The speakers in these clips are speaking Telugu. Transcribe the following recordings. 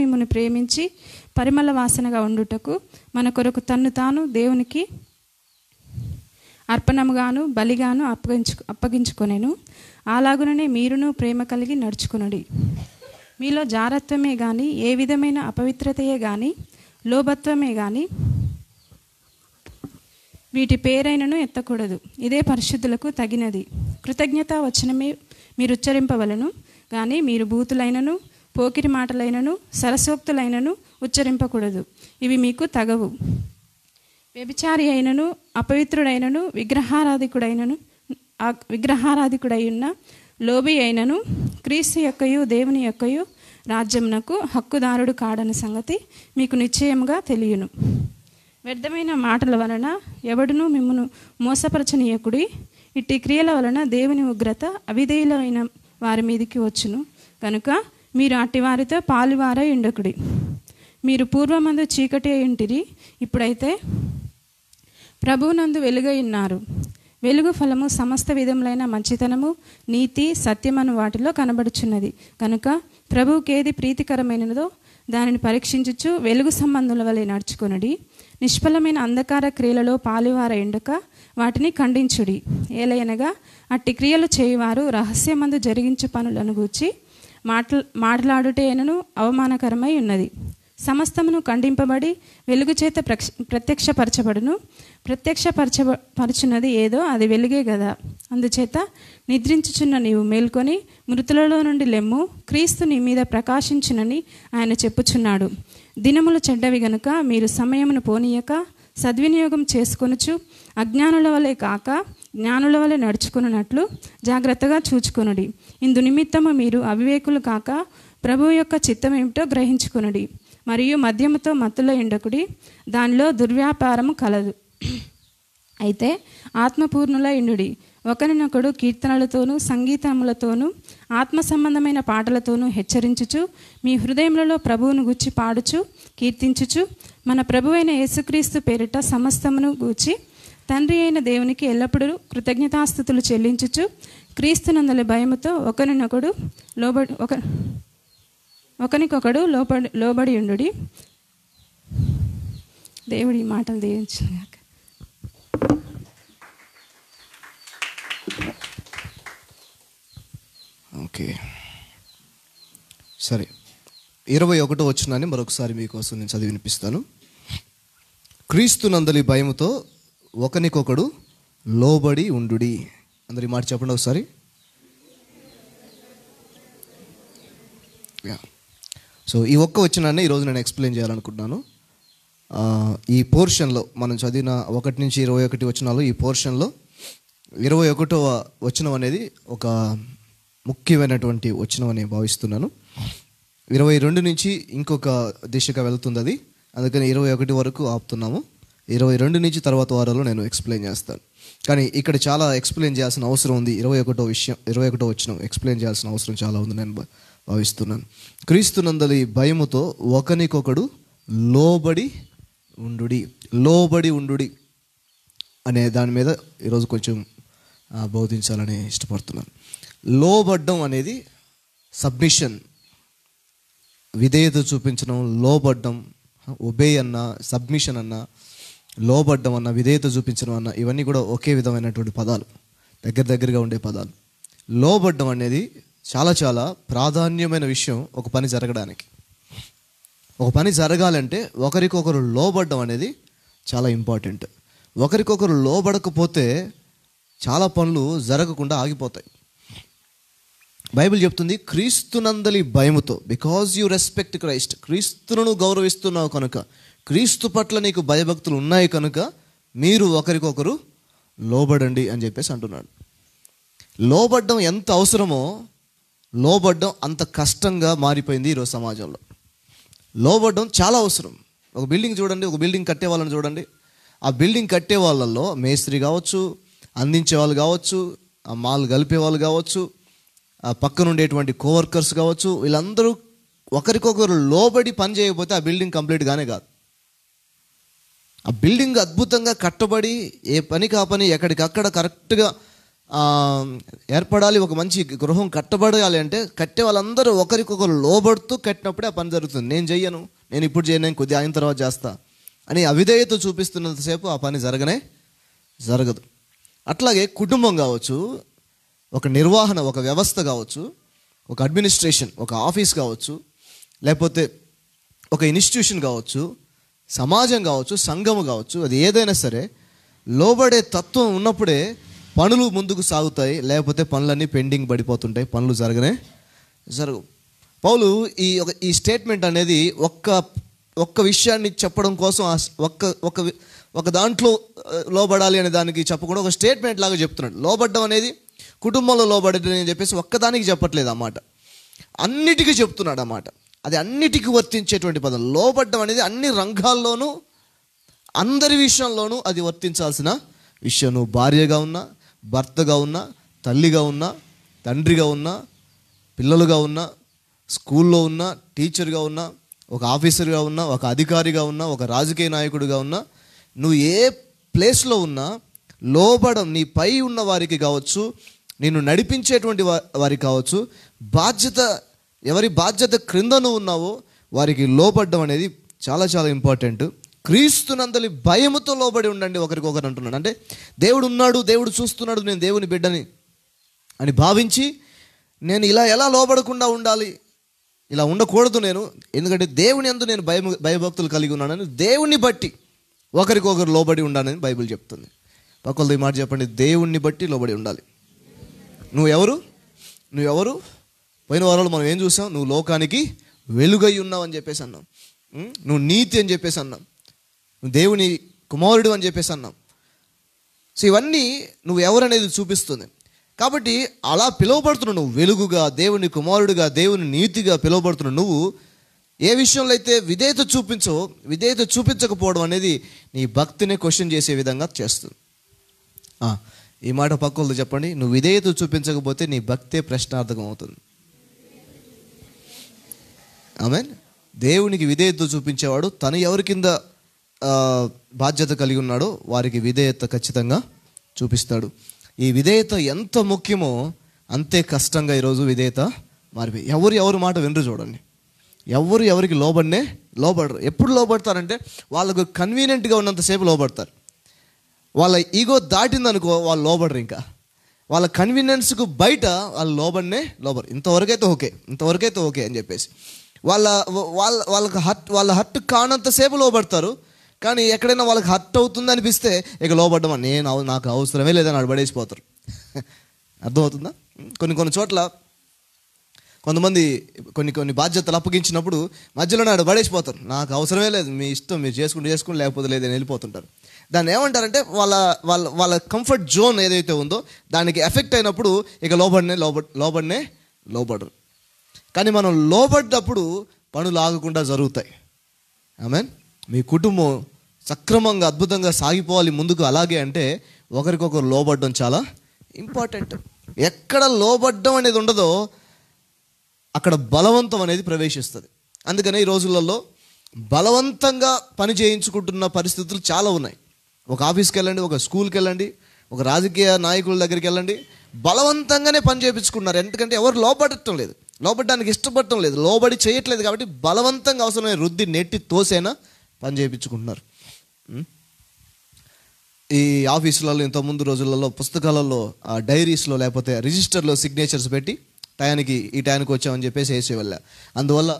మిమ్మల్ని ప్రేమించి పరిమళ వాసనగా ఉండుటకు మన కొరకు తన్ను తాను దేవునికి అర్పణముగాను బలిగాను అప్పగించు అప్పగించుకొనేను అలాగుననే మీరును ప్రేమ కలిగి నడుచుకునడి మీలో జారత్వమే కానీ ఏ విధమైన అపవిత్రతయే కానీ లోభత్వమే కానీ వీటి పేరైనను ఎత్తకూడదు ఇదే పరిశుద్ధులకు తగినది కృతజ్ఞత వచనమే మీరు ఉచ్చరింపవలను కానీ మీరు భూతులైనను పోకిరి మాటలైనను సరసోక్తులైనను ఉచ్చరింపకూడదు ఇవి మీకు తగవు వ్యభిచారి అయినను అపవిత్రుడైనను విగ్రహారాధికుడైనను విగ్రహారాధికుడై ఉన్న లోబి అయినను క్రీస్తు యొక్కయు దేవుని యొక్కయు రాజ్యమునకు హక్కుదారుడు కాడని సంగతి మీకు నిశ్చయముగా తెలియను వ్యర్థమైన మాటల వలన ఎవడునూ మిమ్మను మోసపరచనీయకుడి ఇట్టి క్రియల వలన దేవుని ఉగ్రత అవిధేయులైన వారి మీదికి వచ్చును కనుక మీరు అట్టివారితో పాలువారై ఉండకుడి మీరు పూర్వమందు చీకటి అయి ఉంటిరి ఇప్పుడైతే ప్రభువునందు వెలుగై ఉన్నారు వెలుగు ఫలము సమస్త విధములైన మంచితనము నీతి సత్యమను వాటిలో కనబడుచున్నది కనుక ఏది ప్రీతికరమైనదో దానిని పరీక్షించుచు వెలుగు సంబంధుల వలె నడుచుకునడి నిష్ఫలమైన అంధకార క్రియలలో పాలువార ఎండక వాటిని ఖండించుడి ఏలయనగా అట్టి క్రియలు చేయువారు రహస్యమందు జరిగించు పనులను గూర్చి మాటలు మాట్లాడుటేనను అవమానకరమై ఉన్నది సమస్తమును ఖండింపబడి వెలుగు చేత ప్రక్ష ప్రత్యక్షపరచబడును ప్రత్యక్షపరచ పరచున్నది ఏదో అది వెలుగే కదా అందుచేత నిద్రించుచున్న నీవు మేల్కొని మృతులలో నుండి లెమ్ము క్రీస్తు నీ మీద ప్రకాశించునని ఆయన చెప్పుచున్నాడు దినములు చెడ్డవి గనుక మీరు సమయమును పోనీయక సద్వినియోగం చేసుకొనుచు అజ్ఞానుల వలె కాక జ్ఞానుల వలె నడుచుకున్నట్లు జాగ్రత్తగా చూచుకునుడి ఇందు నిమిత్తము మీరు అవివేకులు కాక ప్రభు యొక్క చిత్తం ఏమిటో గ్రహించుకునుడి మరియు మద్యముతో మత్తులో ఎండకుడి దానిలో దుర్వ్యాపారము కలదు అయితే ఆత్మపూర్ణుల ఎండుడి ఒకరినొకడు కీర్తనలతోనూ సంగీతములతోనూ ఆత్మ సంబంధమైన పాటలతోనూ హెచ్చరించుచు మీ హృదయములలో ప్రభువును గుచ్చి పాడుచు కీర్తించుచు మన ప్రభు అయిన యేసుక్రీస్తు పేరిట సమస్తమును గూర్చి తండ్రి అయిన దేవునికి ఎల్లప్పుడూ కృతజ్ఞతాస్థుతులు చెల్లించుచు నందల భయముతో ఒకరినొకడు లోబడి ఒక ఒకరికొకడు లోబడి లోబడి ఉండు దేవుడి మాటలు దీవించుగాక ఓకే సరే ఇరవై ఒకటో వచ్చినాన్ని మరొకసారి మీకోసం నేను చదివి వినిపిస్తాను క్రీస్తు నందలి భయముతో ఒకనికొకడు లోబడి ఉండు అందరి మాట చెప్పండి ఒకసారి సో ఈ ఒక్క వచ్చినాన్ని ఈరోజు నేను ఎక్స్ప్లెయిన్ చేయాలనుకుంటున్నాను ఈ పోర్షన్లో మనం చదివిన ఒకటి నుంచి ఇరవై ఒకటి వచనాలు ఈ పోర్షన్లో ఇరవై ఒకటో వచనం అనేది ఒక ముఖ్యమైనటువంటి వచనం అని భావిస్తున్నాను ఇరవై రెండు నుంచి ఇంకొక దిశగా వెళ్తుంది అది అందుకని ఇరవై ఒకటి వరకు ఆపుతున్నాము ఇరవై రెండు నుంచి తర్వాత వారాలు నేను ఎక్స్ప్లెయిన్ చేస్తాను కానీ ఇక్కడ చాలా ఎక్స్ప్లెయిన్ చేయాల్సిన అవసరం ఉంది ఇరవై ఒకటో విషయం ఇరవై ఒకటో వచ్చిన ఎక్స్ప్లెయిన్ చేయాల్సిన అవసరం చాలా ఉంది నేను భావిస్తున్నాను క్రీస్తునందలి భయముతో ఒకనికొకడు లోబడి ఉండుడి లోబడి ఉండుడి అనే దాని మీద ఈరోజు కొంచెం బోధించాలని ఇష్టపడుతున్నాను లోబడ్డం అనేది సబ్మిషన్ విధేయత చూపించడం లోబడ్డం ఒబే అన్న సబ్మిషన్ అన్న లోబడ్డం అన్న విధేయత చూపించడం అన్న ఇవన్నీ కూడా ఒకే విధమైనటువంటి పదాలు దగ్గర దగ్గరగా ఉండే పదాలు లోబడ్డం అనేది చాలా చాలా ప్రాధాన్యమైన విషయం ఒక పని జరగడానికి ఒక పని జరగాలంటే ఒకరికొకరు లోబడ్డం అనేది చాలా ఇంపార్టెంట్ ఒకరికొకరు లోబడకపోతే చాలా పనులు జరగకుండా ఆగిపోతాయి బైబిల్ చెప్తుంది క్రీస్తునందలి భయముతో బికాజ్ యూ రెస్పెక్ట్ క్రైస్ట్ క్రీస్తును గౌరవిస్తున్నావు కనుక క్రీస్తు పట్ల నీకు భయభక్తులు ఉన్నాయి కనుక మీరు ఒకరికొకరు లోబడండి అని చెప్పేసి అంటున్నాడు లోబడ్డం ఎంత అవసరమో లోబడ్డం అంత కష్టంగా మారిపోయింది ఈరోజు సమాజంలో లోబడ్డం చాలా అవసరం ఒక బిల్డింగ్ చూడండి ఒక బిల్డింగ్ కట్టే వాళ్ళని చూడండి ఆ బిల్డింగ్ కట్టే వాళ్ళల్లో మేస్త్రి కావచ్చు అందించే వాళ్ళు కావచ్చు ఆ మాల్ కలిపే వాళ్ళు కావచ్చు పక్కన ఉండేటువంటి కోవర్కర్స్ కావచ్చు వీళ్ళందరూ ఒకరికొకరు లోబడి పని చేయకపోతే ఆ బిల్డింగ్ కంప్లీట్గానే కాదు ఆ బిల్డింగ్ అద్భుతంగా కట్టబడి ఏ పని కా పని ఎక్కడికక్కడ కరెక్ట్గా ఏర్పడాలి ఒక మంచి గృహం కట్టబడాలి అంటే కట్టే వాళ్ళందరూ ఒకరికొకరు లోబడుతూ కట్టినప్పుడే ఆ పని జరుగుతుంది నేను చెయ్యను నేను ఇప్పుడు చేయను కొద్దిగా అయిన తర్వాత చేస్తా అని అవిధేయత చూపిస్తున్నంతసేపు ఆ పని జరగనే జరగదు అట్లాగే కుటుంబం కావచ్చు ఒక నిర్వహణ ఒక వ్యవస్థ కావచ్చు ఒక అడ్మినిస్ట్రేషన్ ఒక ఆఫీస్ కావచ్చు లేకపోతే ఒక ఇన్స్టిట్యూషన్ కావచ్చు సమాజం కావచ్చు సంఘం కావచ్చు అది ఏదైనా సరే లోబడే తత్వం ఉన్నప్పుడే పనులు ముందుకు సాగుతాయి లేకపోతే పనులన్నీ పెండింగ్ పడిపోతుంటాయి పనులు జరగనే జరుగు పౌలు ఈ ఒక ఈ స్టేట్మెంట్ అనేది ఒక్క ఒక్క విషయాన్ని చెప్పడం కోసం ఒక్క ఒక ఒక దాంట్లో లోబడాలి అనే దానికి చెప్పకుండా ఒక స్టేట్మెంట్ లాగా చెప్తున్నాడు లోబడ్డం అనేది కుటుంబంలో లోబడేది అని చెప్పేసి ఒక్కదానికి చెప్పట్లేదు అన్నమాట అన్నిటికీ చెప్తున్నాడు అన్నమాట అది అన్నిటికీ వర్తించేటువంటి పదం లోబడ్డం అనేది అన్ని రంగాల్లోనూ అందరి విషయంలోనూ అది వర్తించాల్సిన విషయం నువ్వు భార్యగా ఉన్నా భర్తగా ఉన్నా తల్లిగా ఉన్నా తండ్రిగా ఉన్నా పిల్లలుగా ఉన్నా స్కూల్లో ఉన్నా టీచర్గా ఉన్నా ఒక ఆఫీసర్గా ఉన్నా ఒక అధికారిగా ఉన్నా ఒక రాజకీయ నాయకుడిగా ఉన్నా నువ్వు ఏ ప్లేస్లో ఉన్నా లోబడం పై ఉన్న వారికి కావచ్చు నేను నడిపించేటువంటి వారి కావచ్చు బాధ్యత ఎవరి బాధ్యత క్రింద ఉన్నావో వారికి లోపడ్డం అనేది చాలా చాలా ఇంపార్టెంట్ క్రీస్తునందలి భయముతో లోబడి ఉండండి ఒకరికొకరు అంటున్నాడు అంటే దేవుడు ఉన్నాడు దేవుడు చూస్తున్నాడు నేను దేవుని బిడ్డని అని భావించి నేను ఇలా ఎలా లోబడకుండా ఉండాలి ఇలా ఉండకూడదు నేను ఎందుకంటే దేవుని అందు నేను భయ భయభక్తులు కలిగి ఉన్నానని దేవుణ్ణి బట్టి ఒకరికొకరు లోబడి ఉండాలని బైబిల్ చెప్తుంది పక్కలతో ఈ మాట చెప్పండి దేవుణ్ణి బట్టి లోబడి ఉండాలి నువ్వెవరు నువ్వెవరు పోయిన వారంలో మనం ఏం చూసాం నువ్వు లోకానికి వెలుగై ఉన్నావు అని చెప్పేసి అన్నాం నువ్వు నీతి అని చెప్పేసి అన్నాం నువ్వు దేవుని కుమారుడు అని చెప్పేసి అన్నాం సో ఇవన్నీ నువ్వు ఎవరనేది చూపిస్తుంది కాబట్టి అలా పిలువబడుతున్నావు నువ్వు వెలుగుగా దేవుని కుమారుడిగా దేవుని నీతిగా పిలువబడుతున్న నువ్వు ఏ విషయంలో అయితే విధేయత చూపించో విధేయత చూపించకపోవడం అనేది నీ భక్తిని క్వశ్చన్ చేసే విధంగా చేస్తుంది ఈ మాట పక్కలతో చెప్పండి నువ్వు విధేయత చూపించకపోతే నీ భక్తే ప్రశ్నార్థకం అవుతుంది ఆమెన్ దేవునికి విధేయత చూపించేవాడు తను ఎవరి కింద బాధ్యత కలిగి ఉన్నాడో వారికి విధేయత ఖచ్చితంగా చూపిస్తాడు ఈ విధేయత ఎంత ముఖ్యమో అంతే కష్టంగా ఈరోజు విధేయత మారిపోయి ఎవరు ఎవరి మాట వినరు చూడండి ఎవరు ఎవరికి లోబడినే లోబడరు ఎప్పుడు లోబడతారంటే వాళ్ళకు కన్వీనియంట్గా ఉన్నంతసేపు లోబడతారు వాళ్ళ ఈగో దాటిందనుకో వాళ్ళు లోబడరు ఇంకా వాళ్ళ కన్వీనియన్స్కు బయట వాళ్ళు లోబడినే లోబరు ఇంతవరకు అయితే ఓకే ఇంతవరకు అయితే ఓకే అని చెప్పేసి వాళ్ళ వాళ్ళ వాళ్ళకి హర్ట్ వాళ్ళ హర్ట్ కానంతసేపు లోబడతారు కానీ ఎక్కడైనా వాళ్ళకి హర్ట్ అవుతుంది అనిపిస్తే ఇక లోబడ్డం నేను నాకు అవసరమే లేదని అడబడేసిపోతారు అర్థమవుతుందా కొన్ని కొన్ని చోట్ల కొంతమంది కొన్ని కొన్ని బాధ్యతలు అప్పగించినప్పుడు మధ్యలో నాడు పడేసిపోతారు నాకు అవసరమే లేదు మీ ఇష్టం మీరు చేసుకుంటూ చేసుకుంటూ లేకపోతే లేదని వెళ్ళిపోతుంటారు దాన్ని ఏమంటారంటే వాళ్ళ వాళ్ళ వాళ్ళ కంఫర్ట్ జోన్ ఏదైతే ఉందో దానికి ఎఫెక్ట్ అయినప్పుడు ఇక లోబడినే లోబ లోబడినే లోబడరు కానీ మనం లోబడ్డప్పుడు పనులు ఆగకుండా జరుగుతాయి మీన్ మీ కుటుంబం సక్రమంగా అద్భుతంగా సాగిపోవాలి ముందుకు అలాగే అంటే ఒకరికొకరు లోబడ్డం చాలా ఇంపార్టెంట్ ఎక్కడ లోబడ్డం అనేది ఉండదో అక్కడ బలవంతం అనేది ప్రవేశిస్తుంది అందుకనే ఈ రోజులలో బలవంతంగా పని చేయించుకుంటున్న పరిస్థితులు చాలా ఉన్నాయి ఒక ఆఫీస్కి వెళ్ళండి ఒక స్కూల్కి వెళ్ళండి ఒక రాజకీయ నాయకుల దగ్గరికి వెళ్ళండి బలవంతంగానే పని చేయించుకుంటున్నారు ఎందుకంటే ఎవరు లోపడటం లేదు లోపడడానికి ఇష్టపడటం లేదు లోబడి చేయట్లేదు కాబట్టి బలవంతంగా అవసరమైన రుద్ది నెట్టి తోసేనా పని చేయించుకుంటున్నారు ఈ ఆఫీసులలో ముందు రోజులలో పుస్తకాలలో డైరీస్లో లేకపోతే రిజిస్టర్లో సిగ్నేచర్స్ పెట్టి టయానికి ఈ టయానికి వచ్చామని చెప్పేసి వేసేవాళ్ళ అందువల్ల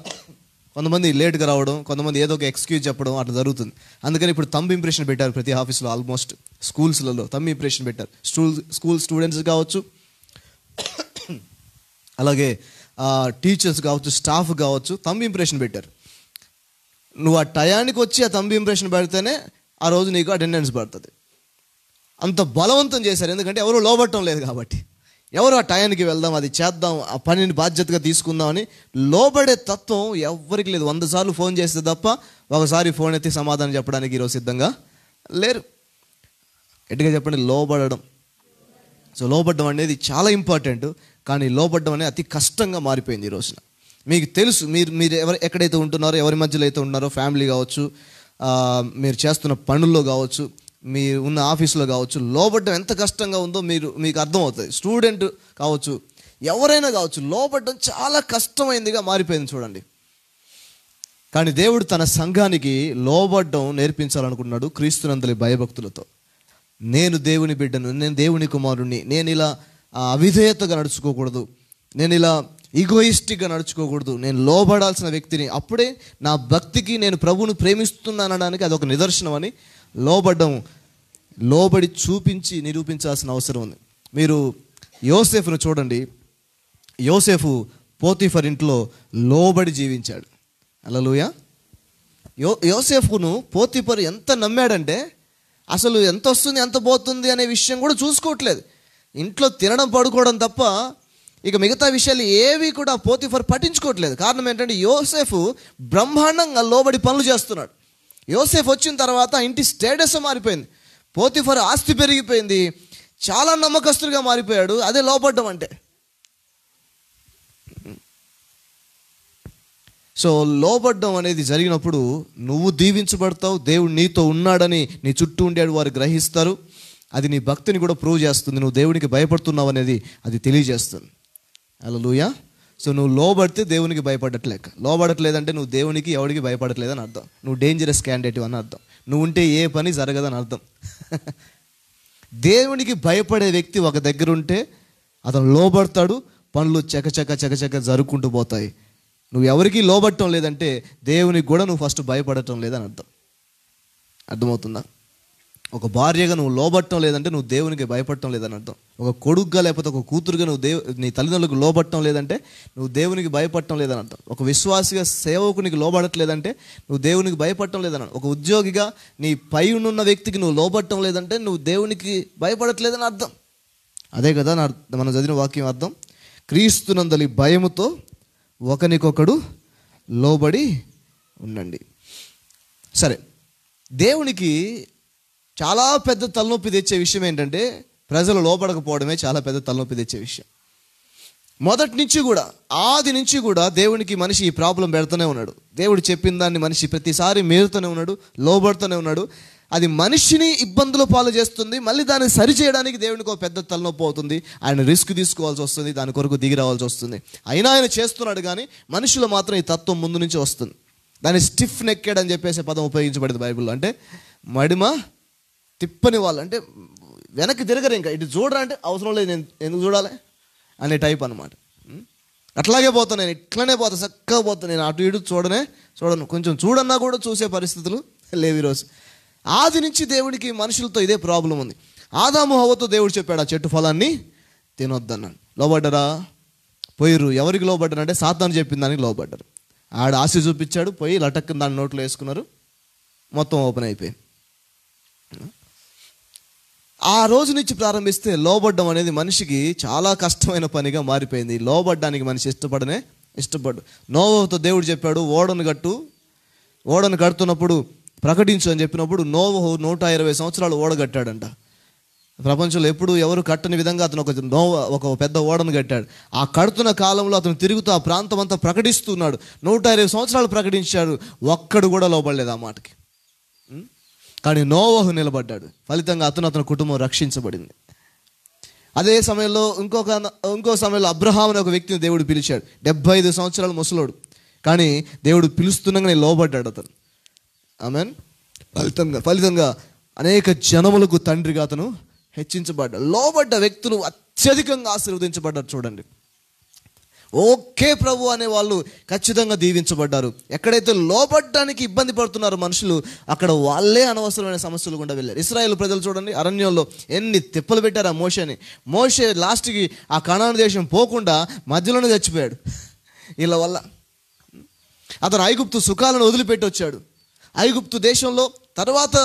కొంతమంది లేట్గా రావడం కొంతమంది ఏదో ఒక ఎక్స్క్యూజ్ చెప్పడం అట్లా జరుగుతుంది అందుకని ఇప్పుడు తమ్ ఇంప్రెషన్ పెట్టారు ప్రతి ఆఫీస్లో ఆల్మోస్ట్ స్కూల్స్లలో తమ్ ఇంప్రెషన్ పెట్టారు స్టూల్ స్కూల్ స్టూడెంట్స్ కావచ్చు అలాగే టీచర్స్ కావచ్చు స్టాఫ్ కావచ్చు తమ్ ఇంప్రెషన్ పెట్టారు నువ్వు ఆ టయానికి వచ్చి ఆ తమ్మి ఇంప్రెషన్ పెడితేనే ఆ రోజు నీకు అటెండెన్స్ పడుతుంది అంత బలవంతం చేశారు ఎందుకంటే ఎవరు లోబట్టం లేదు కాబట్టి ఎవరు ఆ టయానికి వెళ్దాం అది చేద్దాం ఆ పనిని బాధ్యతగా తీసుకుందామని లోబడే తత్వం ఎవరికి లేదు వంద సార్లు ఫోన్ చేస్తే తప్ప ఒకసారి ఫోన్ ఎత్తి సమాధానం చెప్పడానికి ఈరోజు సిద్ధంగా లేరు ఎట్టుగా చెప్పండి లోబడడం సో లోబడ్డం అనేది చాలా ఇంపార్టెంట్ కానీ లోబడ్డం అనేది అతి కష్టంగా మారిపోయింది ఈ రోజున మీకు తెలుసు మీరు మీరు ఎవరు ఎక్కడైతే ఉంటున్నారో ఎవరి మధ్యలో అయితే ఉన్నారో ఫ్యామిలీ కావచ్చు మీరు చేస్తున్న పనుల్లో కావచ్చు మీరు ఉన్న ఆఫీసులో కావచ్చు లోపడడం ఎంత కష్టంగా ఉందో మీరు మీకు అర్థమవుతుంది స్టూడెంట్ కావచ్చు ఎవరైనా కావచ్చు లోపడడం చాలా కష్టమైందిగా మారిపోయింది చూడండి కానీ దేవుడు తన సంఘానికి లోబడ్డం నేర్పించాలనుకున్నాడు క్రీస్తునందలి భయభక్తులతో నేను దేవుని బిడ్డను నేను దేవుని కుమారుణ్ణి నేను ఇలా అవిధేయతగా నడుచుకోకూడదు నేను ఇలా ఈగోయిస్టిక్గా నడుచుకోకూడదు నేను లోబడాల్సిన వ్యక్తిని అప్పుడే నా భక్తికి నేను ప్రభువును ప్రేమిస్తున్నానడానికి అదొక నిదర్శనం అని లోబడ్డం లోబడి చూపించి నిరూపించాల్సిన అవసరం ఉంది మీరు యోసేఫ్ను చూడండి యోసేఫు పోతిఫర్ ఇంట్లో లోబడి జీవించాడు అలలుయ యో యోసేఫ్ను పోతిఫర్ ఎంత నమ్మాడంటే అసలు ఎంత వస్తుంది ఎంత పోతుంది అనే విషయం కూడా చూసుకోవట్లేదు ఇంట్లో తినడం పడుకోవడం తప్ప ఇక మిగతా విషయాలు ఏవి కూడా పోతిఫర్ పట్టించుకోవట్లేదు కారణం ఏంటంటే యోసేఫ్ బ్రహ్మాండంగా లోబడి పనులు చేస్తున్నాడు యోసేఫ్ వచ్చిన తర్వాత ఇంటి స్టేటస్ మారిపోయింది పోతిఫర్ ఆస్తి పెరిగిపోయింది చాలా నమ్మకస్తుడిగా మారిపోయాడు అదే లోపడ్డం అంటే సో లోబడ్డం అనేది జరిగినప్పుడు నువ్వు దీవించబడతావు దేవుడు నీతో ఉన్నాడని నీ చుట్టూ ఉండేడు వారు గ్రహిస్తారు అది నీ భక్తిని కూడా ప్రూవ్ చేస్తుంది నువ్వు దేవుడికి భయపడుతున్నావు అనేది అది తెలియజేస్తుంది అలా లూయా సో నువ్వు లోబడితే దేవునికి భయపడట్లేక లోబడట్లేదంటే నువ్వు దేవునికి ఎవడికి అని అర్థం నువ్వు డేంజరస్ క్యాండిడేట్ అని అర్థం నువ్వు ఉంటే ఏ పని జరగదని అర్థం దేవునికి భయపడే వ్యక్తి ఒక దగ్గర ఉంటే అతను లోబడతాడు పనులు చకచక చకచక జరుక్కుంటూ పోతాయి నువ్వు ఎవరికి లోబట్టడం లేదంటే దేవునికి కూడా నువ్వు ఫస్ట్ భయపడటం లేదని అర్థం అర్థమవుతుందా ఒక భార్యగా నువ్వు లోబట్టం లేదంటే నువ్వు దేవునికి భయపడటం లేదని అర్థం ఒక కొడుగ్గా లేకపోతే ఒక కూతురుగా నువ్వు దేవు నీ తల్లిదండ్రులకు లోబట్టడం లేదంటే నువ్వు దేవునికి భయపడటం లేదని అర్థం ఒక విశ్వాసిగా సేవకునికి లోబడట్లేదంటే నువ్వు దేవునికి భయపడటం లేదని ఒక ఉద్యోగిగా నీ పై ఉన్న వ్యక్తికి నువ్వు లోబట్టం లేదంటే నువ్వు దేవునికి భయపడట్లేదని అర్థం అదే కదా నా మనం చదివిన వాక్యం అర్థం క్రీస్తునందలి భయముతో ఒకనికొకడు లోబడి ఉండండి సరే దేవునికి చాలా పెద్ద తలనొప్పి తెచ్చే విషయం ఏంటంటే ప్రజలు లోపడకపోవడమే చాలా పెద్ద తలనొప్పి తెచ్చే విషయం మొదటి నుంచి కూడా ఆది నుంచి కూడా దేవునికి మనిషి ఈ ప్రాబ్లం పెడుతూనే ఉన్నాడు దేవుడు చెప్పిన దాన్ని మనిషి ప్రతిసారి మేరుతూనే ఉన్నాడు లోబడుతూనే ఉన్నాడు అది మనిషిని ఇబ్బందులు పాలు చేస్తుంది మళ్ళీ దాన్ని సరి చేయడానికి దేవునికి ఒక పెద్ద తలనొప్పి అవుతుంది ఆయన రిస్క్ తీసుకోవాల్సి వస్తుంది దాని కొరకు దిగి రావాల్సి వస్తుంది అయినా ఆయన చేస్తున్నాడు కానీ మనుషులు మాత్రం ఈ తత్వం ముందు నుంచి వస్తుంది దాన్ని స్టిఫ్ నెక్కేడని అని చెప్పేసి పదం ఉపయోగించబడింది బైబిల్లో అంటే మడిమ తిప్పని వాళ్ళు అంటే వెనక్కి తిరగరు ఇంకా ఇటు చూడరా అంటే అవసరం లేదు నేను ఎందుకు చూడాలి అనే టైప్ అనమాట అట్లాగే పోతాను నేను ఇట్లనే పోతాను చక్కగా పోతాను నేను అటు ఇటు చూడనే చూడను కొంచెం చూడన్నా కూడా చూసే పరిస్థితులు లేవు ఈరోజు ఆది నుంచి దేవుడికి మనుషులతో ఇదే ప్రాబ్లం ఉంది ఆదాము హవతో దేవుడు చెప్పాడు ఆ చెట్టు ఫలాన్ని తినొద్దన్నాడు లోబడ్డరా పోయిరు ఎవరికి అంటే సాతాను చెప్పిన దానికి లోబడ్డరు ఆడ ఆశ చూపించాడు పోయి లటక్కిన దాని నోట్లో వేసుకున్నారు మొత్తం ఓపెన్ అయిపోయింది ఆ రోజు నుంచి ప్రారంభిస్తే లోబడ్డం అనేది మనిషికి చాలా కష్టమైన పనిగా మారిపోయింది లోబడ్డానికి మనిషి ఇష్టపడనే ఇష్టపడు నోవతో దేవుడు చెప్పాడు ఓడను కట్టు ఓడను కడుతున్నప్పుడు ప్రకటించు అని చెప్పినప్పుడు నోవహు నూట ఇరవై సంవత్సరాలు ఓడగట్టాడంట ప్రపంచంలో ఎప్పుడు ఎవరు కట్టని విధంగా అతను ఒక నోవ ఒక పెద్ద ఓడను కట్టాడు ఆ కడుతున్న కాలంలో అతను తిరుగుతూ ఆ ప్రాంతం అంతా ప్రకటిస్తున్నాడు నూట ఇరవై సంవత్సరాలు ప్రకటించాడు ఒక్కడు కూడా లోపడలేదు ఆ మాటకి కానీ నోవహు నిలబడ్డాడు ఫలితంగా అతను అతని కుటుంబం రక్షించబడింది అదే సమయంలో ఇంకొక ఇంకో సమయంలో అబ్రహాం అనే ఒక వ్యక్తిని దేవుడు పిలిచాడు డెబ్బై ఐదు సంవత్సరాలు ముసలోడు కానీ దేవుడు పిలుస్తుండగానే లోబడ్డాడు అతను ఆమెన్ ఫలితంగా ఫలితంగా అనేక జనములకు తండ్రిగా అతను హెచ్చించబడ్డాడు లోబడ్డ వ్యక్తులు అత్యధికంగా ఆశీర్వదించబడ్డారు చూడండి ఓకే ప్రభు అనే వాళ్ళు ఖచ్చితంగా దీవించబడ్డారు ఎక్కడైతే లోపడ్డానికి ఇబ్బంది పడుతున్నారు మనుషులు అక్కడ వాళ్ళే అనవసరమైన సమస్యలు కూడా వెళ్ళారు ఇస్రాయేల్ ప్రజలు చూడండి అరణ్యంలో ఎన్ని తిప్పలు పెట్టారు ఆ మోషని మోషే లాస్ట్కి ఆ కణాన దేశం పోకుండా మధ్యలోనే చచ్చిపోయాడు వీళ్ళ వల్ల అతను ఐగుప్తు సుఖాలను వదిలిపెట్టి వచ్చాడు ఐగుప్తు దేశంలో తర్వాత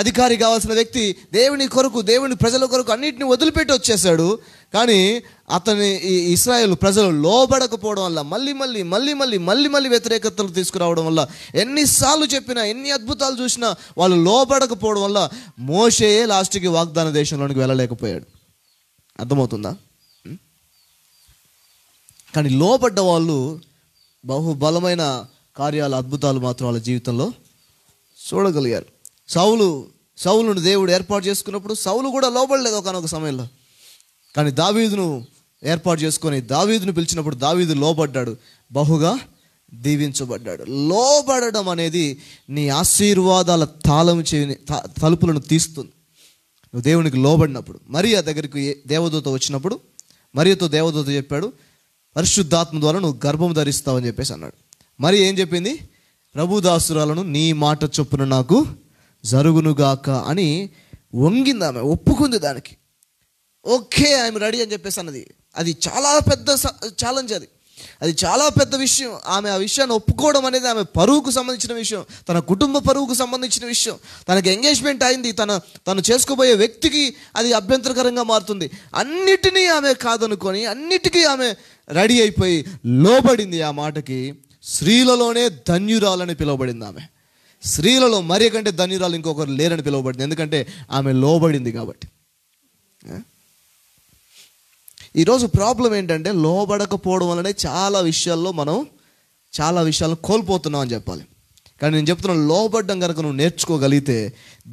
అధికారి కావాల్సిన వ్యక్తి దేవుని కొరకు దేవుని ప్రజల కొరకు అన్నింటిని వదిలిపెట్టి వచ్చేసాడు కానీ అతని ఈ ఇస్రాయల్ ప్రజలు లోబడకపోవడం వల్ల మళ్ళీ మళ్ళీ మళ్ళీ మళ్ళీ మళ్ళీ మళ్ళీ వ్యతిరేకతలు తీసుకురావడం వల్ల ఎన్నిసార్లు చెప్పినా ఎన్ని అద్భుతాలు చూసినా వాళ్ళు లోబడకపోవడం వల్ల మోషయే లాస్ట్కి వాగ్దాన దేశంలోనికి వెళ్ళలేకపోయాడు అర్థమవుతుందా కానీ లోబడ్డ వాళ్ళు బహుబలమైన కార్యాలు అద్భుతాలు మాత్రం వాళ్ళ జీవితంలో చూడగలిగారు సౌలు సౌలును దేవుడు ఏర్పాటు చేసుకున్నప్పుడు సౌలు కూడా లోబడలేదు ఒకనొక సమయంలో కానీ దావీదును ఏర్పాటు చేసుకొని దావీదును పిలిచినప్పుడు దావీదు లోబడ్డాడు బహుగా దీవించబడ్డాడు లోబడడం అనేది నీ ఆశీర్వాదాల తాళం చే తలుపులను తీస్తుంది నువ్వు దేవునికి లోబడినప్పుడు మరియా దగ్గరికి దేవదూత వచ్చినప్పుడు మరియతో దేవదూత చెప్పాడు పరిశుద్ధాత్మ ద్వారా నువ్వు గర్భం ధరిస్తావని చెప్పేసి అన్నాడు మరి ఏం చెప్పింది ప్రభుదాసురాలను నీ మాట చొప్పున నాకు జరుగునుగాక అని వంగింది ఆమె ఒప్పుకుంది దానికి ఓకే ఆమె రెడీ అని చెప్పేసి అన్నది అది చాలా పెద్ద ఛాలెంజ్ అది అది చాలా పెద్ద విషయం ఆమె ఆ విషయాన్ని ఒప్పుకోవడం అనేది ఆమె పరువుకు సంబంధించిన విషయం తన కుటుంబ పరువుకు సంబంధించిన విషయం తనకి ఎంగేజ్మెంట్ అయింది తన తను చేసుకోబోయే వ్యక్తికి అది అభ్యంతరకరంగా మారుతుంది అన్నిటినీ ఆమె కాదనుకొని అన్నిటికీ ఆమె రెడీ అయిపోయి లోబడింది ఆ మాటకి స్త్రీలలోనే ధన్యురాలని పిలువబడింది ఆమె స్త్రీలలో మరి కంటే ధన్యురాలు ఇంకొకరు లేరని పిలువబడింది ఎందుకంటే ఆమె లోబడింది కాబట్టి ఈరోజు ప్రాబ్లం ఏంటంటే లోబడకపోవడం వల్లనే చాలా విషయాల్లో మనం చాలా విషయాలను కోల్పోతున్నాం అని చెప్పాలి కానీ నేను చెప్తున్నా లోబడ్డం కనుక నువ్వు నేర్చుకోగలిగితే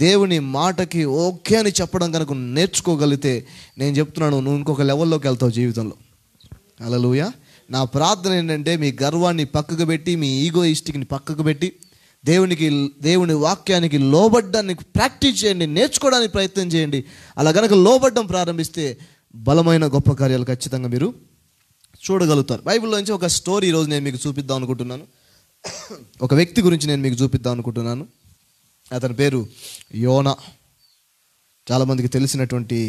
దేవుని మాటకి ఓకే అని చెప్పడం కనుక నువ్వు నేర్చుకోగలిగితే నేను చెప్తున్నాను నువ్వు ఇంకొక లెవెల్లోకి వెళ్తావు జీవితంలో అలలుయ నా ప్రార్థన ఏంటంటే మీ గర్వాన్ని పక్కకు పెట్టి మీ ఈగోయిస్టిక్ని పక్కకు పెట్టి దేవునికి దేవుని వాక్యానికి లోబడ్డానికి ప్రాక్టీస్ చేయండి నేర్చుకోవడానికి ప్రయత్నం చేయండి అలా కనుక లోబడ్డం ప్రారంభిస్తే బలమైన గొప్ప కార్యాలు ఖచ్చితంగా మీరు చూడగలుగుతారు బైబిల్లో నుంచి ఒక స్టోరీ ఈరోజు నేను మీకు చూపిద్దాం అనుకుంటున్నాను ఒక వ్యక్తి గురించి నేను మీకు చూపిద్దాం అనుకుంటున్నాను అతని పేరు యోనా చాలామందికి తెలిసినటువంటి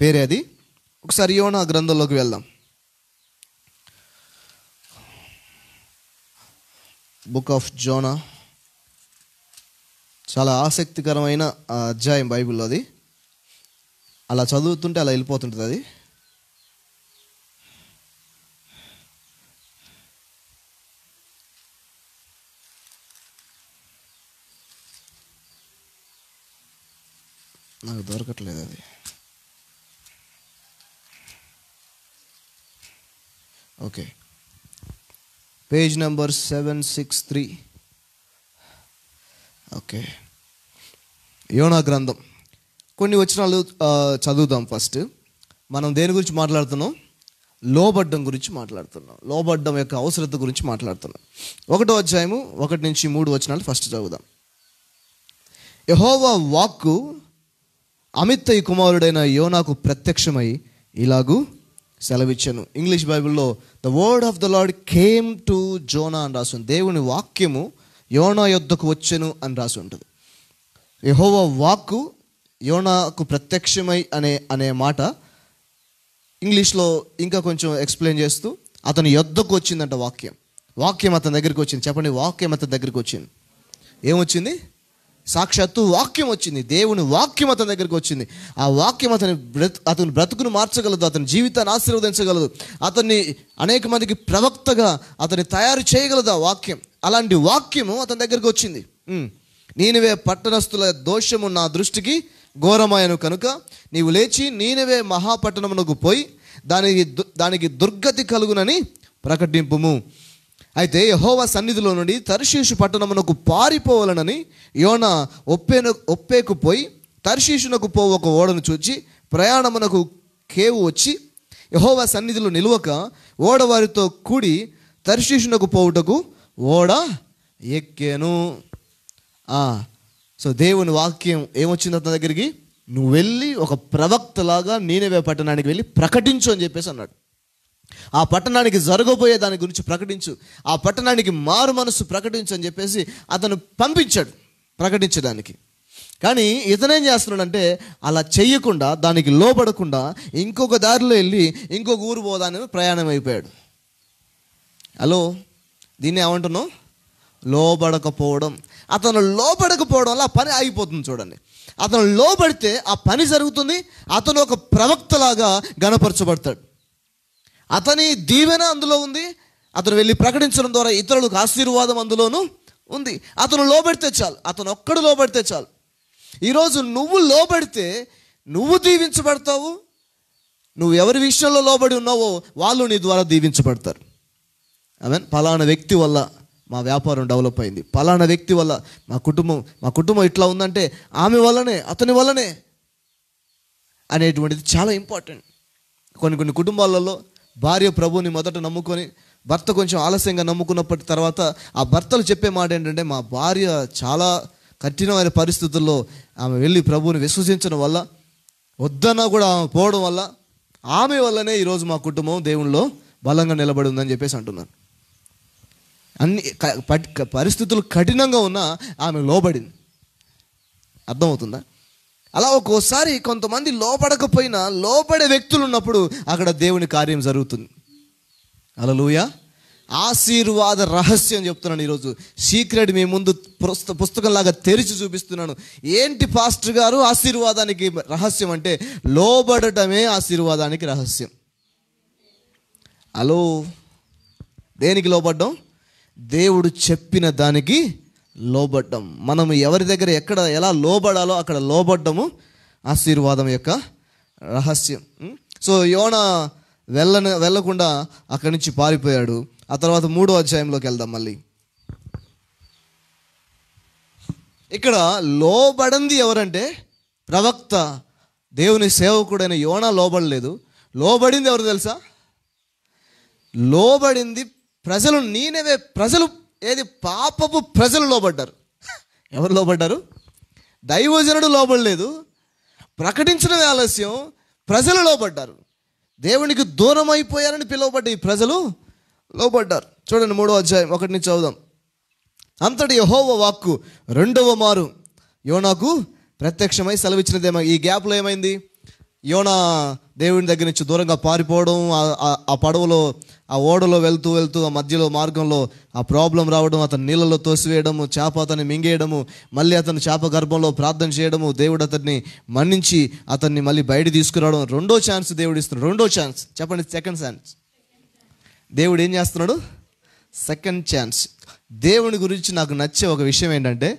పేరే అది ఒకసారి యోనా గ్రంథంలోకి వెళ్దాం బుక్ ఆఫ్ జోనా చాలా ఆసక్తికరమైన అధ్యాయం బైబిల్లో అది అలా చదువుతుంటే అలా వెళ్ళిపోతుంటుంది అది నాకు దొరకట్లేదు అది okay page number seven six three okay యోనా గ్రంథం కొన్ని వచనాలు చదువుదాం ఫస్ట్ మనం దేని గురించి మాట్లాడుతున్నాం లోబడ్డం గురించి మాట్లాడుతున్నాం లోబడ్డం యొక్క అవసరత గురించి మాట్లాడుతున్నాం ఒకటో అధ్యాయము ఒకటి నుంచి మూడు వచనాలు ఫస్ట్ చదువుదాం యహోవా వాక్కు అమిత్తయ్య కుమారుడైన యోనాకు ప్రత్యక్షమై ఇలాగూ సెలవిచ్చాను ఇంగ్లీష్ బైబిల్లో the word of the lord came to Jonah అని రాస్తుంది దేవుని వాక్యము యోనా యుద్ధకు వచ్చెను అని రాసి ఉంటుంది యహోవ వాక్కు యోనాకు ప్రత్యక్షమై అనే అనే మాట ఇంగ్లీష్లో ఇంకా కొంచెం ఎక్స్ప్లెయిన్ చేస్తూ అతని యుద్ధకు వచ్చిందంట వాక్యం వాక్యం అతని దగ్గరికి వచ్చింది చెప్పండి వాక్యం అతని దగ్గరికి వచ్చింది ఏమొచ్చింది సాక్షాత్తు వాక్యం వచ్చింది దేవుని వాక్యం అతని దగ్గరికి వచ్చింది ఆ వాక్యం అతని బ్రత అతని బ్రతుకును మార్చగలదు అతని జీవితాన్ని ఆశీర్వదించగలదు అతన్ని అనేక మందికి ప్రవక్తగా అతన్ని తయారు చేయగలదు ఆ వాక్యం అలాంటి వాక్యము అతని దగ్గరికి వచ్చింది నేనువే పట్టణస్థుల దోషము నా దృష్టికి ఘోరమాయను కనుక నీవు లేచి నేనువే మహాపట్టణమునకు పోయి దానికి దానికి దుర్గతి కలుగునని ప్రకటింపుము అయితే యహోవ సన్నిధిలో నుండి తర్షీషు పట్టణమునకు పారిపోవాలనని యోన ఒప్పేను ఒప్పేకు పోయి తర్షీషునకు పో ఒక ఓడను చూచి ప్రయాణమునకు కేవు వచ్చి యహోవ సన్నిధిలో నిలువక ఓడవారితో కూడి తర్షీషునకు పోవుటకు ఓడ ఎక్కాను సో దేవుని వాక్యం ఏమొచ్చింది అతని దగ్గరికి నువ్వు వెళ్ళి ఒక ప్రవక్త లాగా నేనేవే పట్టణానికి వెళ్ళి ప్రకటించు అని చెప్పేసి అన్నాడు ఆ పట్టణానికి జరగబోయే దాని గురించి ప్రకటించు ఆ పట్టణానికి మారు మనసు ప్రకటించు అని చెప్పేసి అతను పంపించాడు ప్రకటించడానికి కానీ ఇతనేం చేస్తున్నాడంటే అలా చేయకుండా దానికి లోపడకుండా ఇంకొక దారిలో వెళ్ళి ఇంకొక ఊరు పోదాని ప్రయాణం అయిపోయాడు హలో దీన్ని ఏమంటున్నాం లోబడకపోవడం అతను లోబడకపోవడం వల్ల ఆ పని ఆగిపోతుంది చూడండి అతను లోబడితే ఆ పని జరుగుతుంది అతను ఒక ప్రవక్తలాగా గణపరచబడతాడు అతని దీవెన అందులో ఉంది అతను వెళ్ళి ప్రకటించడం ద్వారా ఇతరులకు ఆశీర్వాదం అందులోనూ ఉంది అతను లోబడితే చాలు అతను ఒక్కడు లోబడితే చాలు ఈరోజు నువ్వు లోబడితే నువ్వు దీవించబడతావు నువ్వు ఎవరి విషయంలో లోబడి ఉన్నావో వాళ్ళు నీ ద్వారా దీవించబడతారు మీన్ పలానా వ్యక్తి వల్ల మా వ్యాపారం డెవలప్ అయింది పలానా వ్యక్తి వల్ల మా కుటుంబం మా కుటుంబం ఇట్లా ఉందంటే ఆమె వల్లనే అతని వల్లనే అనేటువంటిది చాలా ఇంపార్టెంట్ కొన్ని కొన్ని కుటుంబాలలో భార్య ప్రభుని మొదట నమ్ముకొని భర్త కొంచెం ఆలస్యంగా నమ్ముకున్నప్పటి తర్వాత ఆ భర్తలు చెప్పే మాట ఏంటంటే మా భార్య చాలా కఠినమైన పరిస్థితుల్లో ఆమె వెళ్ళి ప్రభువుని విశ్వసించడం వల్ల వద్దన్నా కూడా ఆమె పోవడం వల్ల ఆమె వల్లనే ఈరోజు మా కుటుంబం దేవునిలో బలంగా నిలబడి ఉందని చెప్పేసి అంటున్నాను అన్ని పరిస్థితులు కఠినంగా ఉన్నా ఆమె లోబడింది అర్థమవుతుందా అలా ఒక్కోసారి కొంతమంది లోపడకపోయినా లోపడే వ్యక్తులు ఉన్నప్పుడు అక్కడ దేవుని కార్యం జరుగుతుంది అలా లూయ ఆశీర్వాద రహస్యం చెప్తున్నాను ఈరోజు సీక్రెట్ మీ ముందు పుస్తకంలాగా తెరిచి చూపిస్తున్నాను ఏంటి పాస్టర్ గారు ఆశీర్వాదానికి రహస్యం అంటే లోబడటమే ఆశీర్వాదానికి రహస్యం హలో దేనికి లోపడ్డం దేవుడు చెప్పిన దానికి లోబడ్డం మనము ఎవరి దగ్గర ఎక్కడ ఎలా లోబడాలో అక్కడ లోబడ్డము ఆశీర్వాదం యొక్క రహస్యం సో యోన వెళ్ళన వెళ్ళకుండా అక్కడి నుంచి పారిపోయాడు ఆ తర్వాత మూడో అధ్యాయంలోకి వెళ్దాం మళ్ళీ ఇక్కడ లోబడింది ఎవరంటే ప్రవక్త దేవుని సేవకుడైన యోన లోబడలేదు లోబడింది ఎవరు తెలుసా లోబడింది ప్రజలు నేనేవే ప్రజలు ఏది పాపపు ప్రజలు లోబడ్డారు ఎవరు లోబడ్డారు దైవజనుడు లోబడలేదు ప్రకటించడం ఆలస్యం ప్రజలు లోబడ్డారు దేవునికి దూరం అయిపోయారని పిలువబడ్డ ఈ ప్రజలు లోబడ్డారు చూడండి మూడో అధ్యాయం ఒకటి నుంచి చదువుదాం అంతటి యహోవ వాక్కు రెండవ మారు యోనాకు ప్రత్యక్షమై సెలవిచ్చినదేమో ఈ గ్యాప్లో ఏమైంది యోనా దేవుని దగ్గర నుంచి దూరంగా పారిపోవడం ఆ పడవలో ఆ ఓడలో వెళ్తూ వెళ్తూ ఆ మధ్యలో మార్గంలో ఆ ప్రాబ్లం రావడం అతను నీళ్ళలో తోసివేయడము చేప అతన్ని మింగేయడము మళ్ళీ అతను చేప గర్భంలో ప్రార్థన చేయడము దేవుడు అతన్ని మన్నించి అతన్ని మళ్ళీ బయట తీసుకురావడం రెండో ఛాన్స్ దేవుడు ఇస్తున్నాడు రెండో ఛాన్స్ చెప్పండి సెకండ్ ఛాన్స్ దేవుడు ఏం చేస్తున్నాడు సెకండ్ ఛాన్స్ దేవుని గురించి నాకు నచ్చే ఒక విషయం ఏంటంటే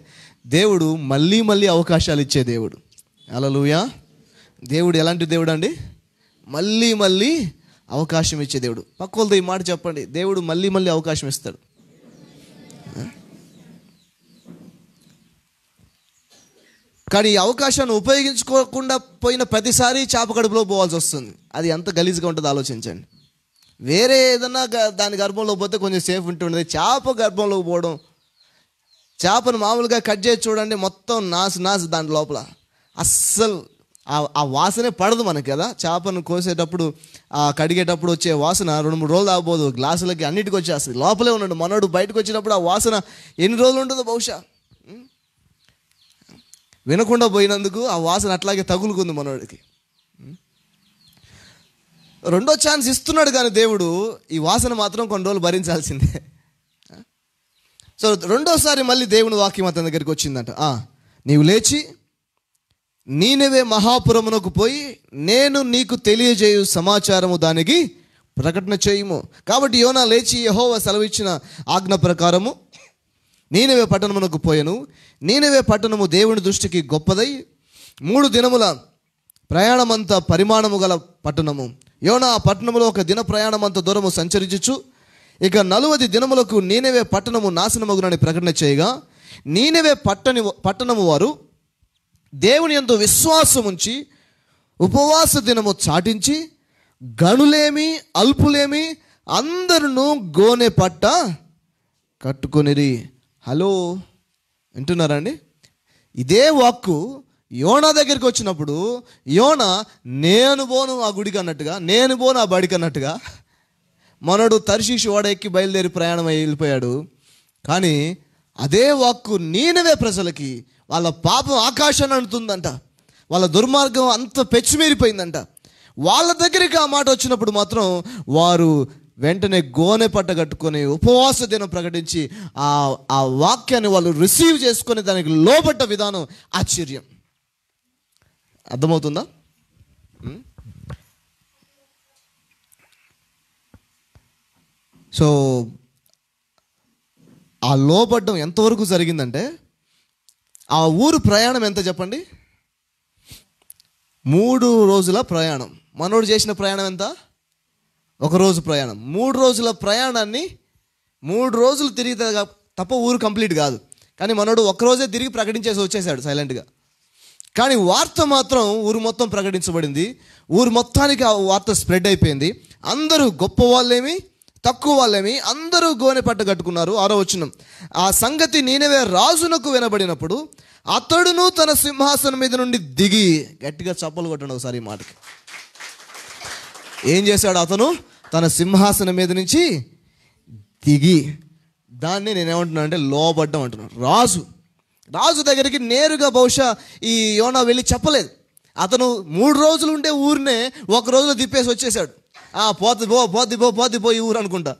దేవుడు మళ్ళీ మళ్ళీ అవకాశాలు ఇచ్చే దేవుడు అలలుయా దేవుడు ఎలాంటి దేవుడు అండి మళ్ళీ మళ్ళీ అవకాశం ఇచ్చే దేవుడు పక్కలతో ఈ మాట చెప్పండి దేవుడు మళ్ళీ మళ్ళీ అవకాశం ఇస్తాడు కానీ ఈ అవకాశాన్ని ఉపయోగించుకోకుండా పోయిన ప్రతిసారి చేప కడుపులో పోవాల్సి వస్తుంది అది ఎంత గలీజ్గా ఉంటుందో ఆలోచించండి వేరే ఏదన్నా దాని గర్భంలో పోతే కొంచెం సేఫ్ ఉంటుండేది చేప గర్భంలోకి పోవడం చేపను మామూలుగా కట్ చేసి చూడండి మొత్తం నాసు నాసు దాని లోపల అస్సలు ఆ వాసనే పడదు మనకి కదా చేపను కోసేటప్పుడు కడిగేటప్పుడు వచ్చే వాసన రెండు మూడు రోజులు ఆగబోదు గ్లాసులకి అన్నిటికి వచ్చేస్తుంది లోపలే ఉన్నాడు మనోడు బయటకు వచ్చినప్పుడు ఆ వాసన ఎన్ని రోజులు ఉంటుందో బహుశా వినకుండా పోయినందుకు ఆ వాసన అట్లాగే తగులుకుంది మనోడికి రెండో ఛాన్స్ ఇస్తున్నాడు కానీ దేవుడు ఈ వాసన మాత్రం కొన్ని రోజులు భరించాల్సిందే సో రెండోసారి మళ్ళీ దేవుని వాక్యం అతని దగ్గరికి వచ్చిందంట నీవు లేచి నేనవే మహాపురమునకు పోయి నేను నీకు తెలియజేయు సమాచారము దానికి ప్రకటన చేయము కాబట్టి యోనా లేచి యహోవ సెలవిచ్చిన ఆజ్ఞ ప్రకారము నేనవే పట్టణమునకు పోయాను నేనవే పట్టణము దేవుని దృష్టికి గొప్పదై మూడు దినముల ప్రయాణమంత పరిమాణము గల పట్టణము యోనా ఆ పట్టణములో ఒక దిన ప్రయాణమంత దూరము సంచరించచ్చు ఇక నలువది దినములకు నేనవే పట్టణము నాశనమగునని ప్రకటన చేయగా నేనవే పట్టని పట్టణము వారు దేవుని ఎందు విశ్వాసం ఉంచి ఉపవాస దినము చాటించి గనులేమి అల్పులేమి అందరును గోనె పట్ట కట్టుకొనిరి హలో వింటున్నారండి ఇదే వాక్కు యోనా దగ్గరికి వచ్చినప్పుడు యోన నేను పోను ఆ గుడికి అన్నట్టుగా నేను పోను ఆ బడికి అన్నట్టుగా మనడు తరిశీషి ఓడ ఎక్కి బయలుదేరి ప్రయాణం వెళ్ళిపోయాడు కానీ అదే వాక్కు నేనవే ప్రజలకి వాళ్ళ పాపం ఆకాశాన్ని అంటుందంట వాళ్ళ దుర్మార్గం అంత పెచ్చిమీరిపోయిందంట వాళ్ళ దగ్గరికి ఆ మాట వచ్చినప్పుడు మాత్రం వారు వెంటనే గోనె పట్ట కట్టుకొని ఉపవాస దినం ప్రకటించి ఆ ఆ వాక్యాన్ని వాళ్ళు రిసీవ్ చేసుకొని దానికి లోబట్ట విధానం ఆశ్చర్యం అర్థమవుతుందా సో ఆ లోపడ్డం ఎంతవరకు జరిగిందంటే ఆ ఊరు ప్రయాణం ఎంత చెప్పండి మూడు రోజుల ప్రయాణం మనోడు చేసిన ప్రయాణం ఎంత ఒక రోజు ప్రయాణం మూడు రోజుల ప్రయాణాన్ని మూడు రోజులు తిరిగి తప్ప ఊరు కంప్లీట్ కాదు కానీ మనోడు ఒకరోజే తిరిగి ప్రకటించేసి వచ్చేసాడు సైలెంట్గా కానీ వార్త మాత్రం ఊరు మొత్తం ప్రకటించబడింది ఊరు మొత్తానికి ఆ వార్త స్ప్రెడ్ అయిపోయింది అందరూ గొప్ప వాళ్ళేమి తక్కువ వాళ్ళేమి అందరూ గోనె పట్ట కట్టుకున్నారు ఆరో వచనం ఆ సంగతి నేనవే రాజునకు వినబడినప్పుడు అతడును తన సింహాసనం మీద నుండి దిగి గట్టిగా చప్పలు కొట్టండి ఒకసారి ఈ మాటకి ఏం చేశాడు అతను తన సింహాసనం మీద నుంచి దిగి దాన్ని నేనేమంటున్నాను అంటే లోబడ్డం అంటున్నాను రాజు రాజు దగ్గరికి నేరుగా బహుశా ఈ యోనా వెళ్ళి చెప్పలేదు అతను మూడు రోజులు ఉండే ఊరినే ఒక రోజులో తిప్పేసి వచ్చేసాడు పోతుంది పో పోతి పో పోతి పోయి ఊరు అనుకుంటా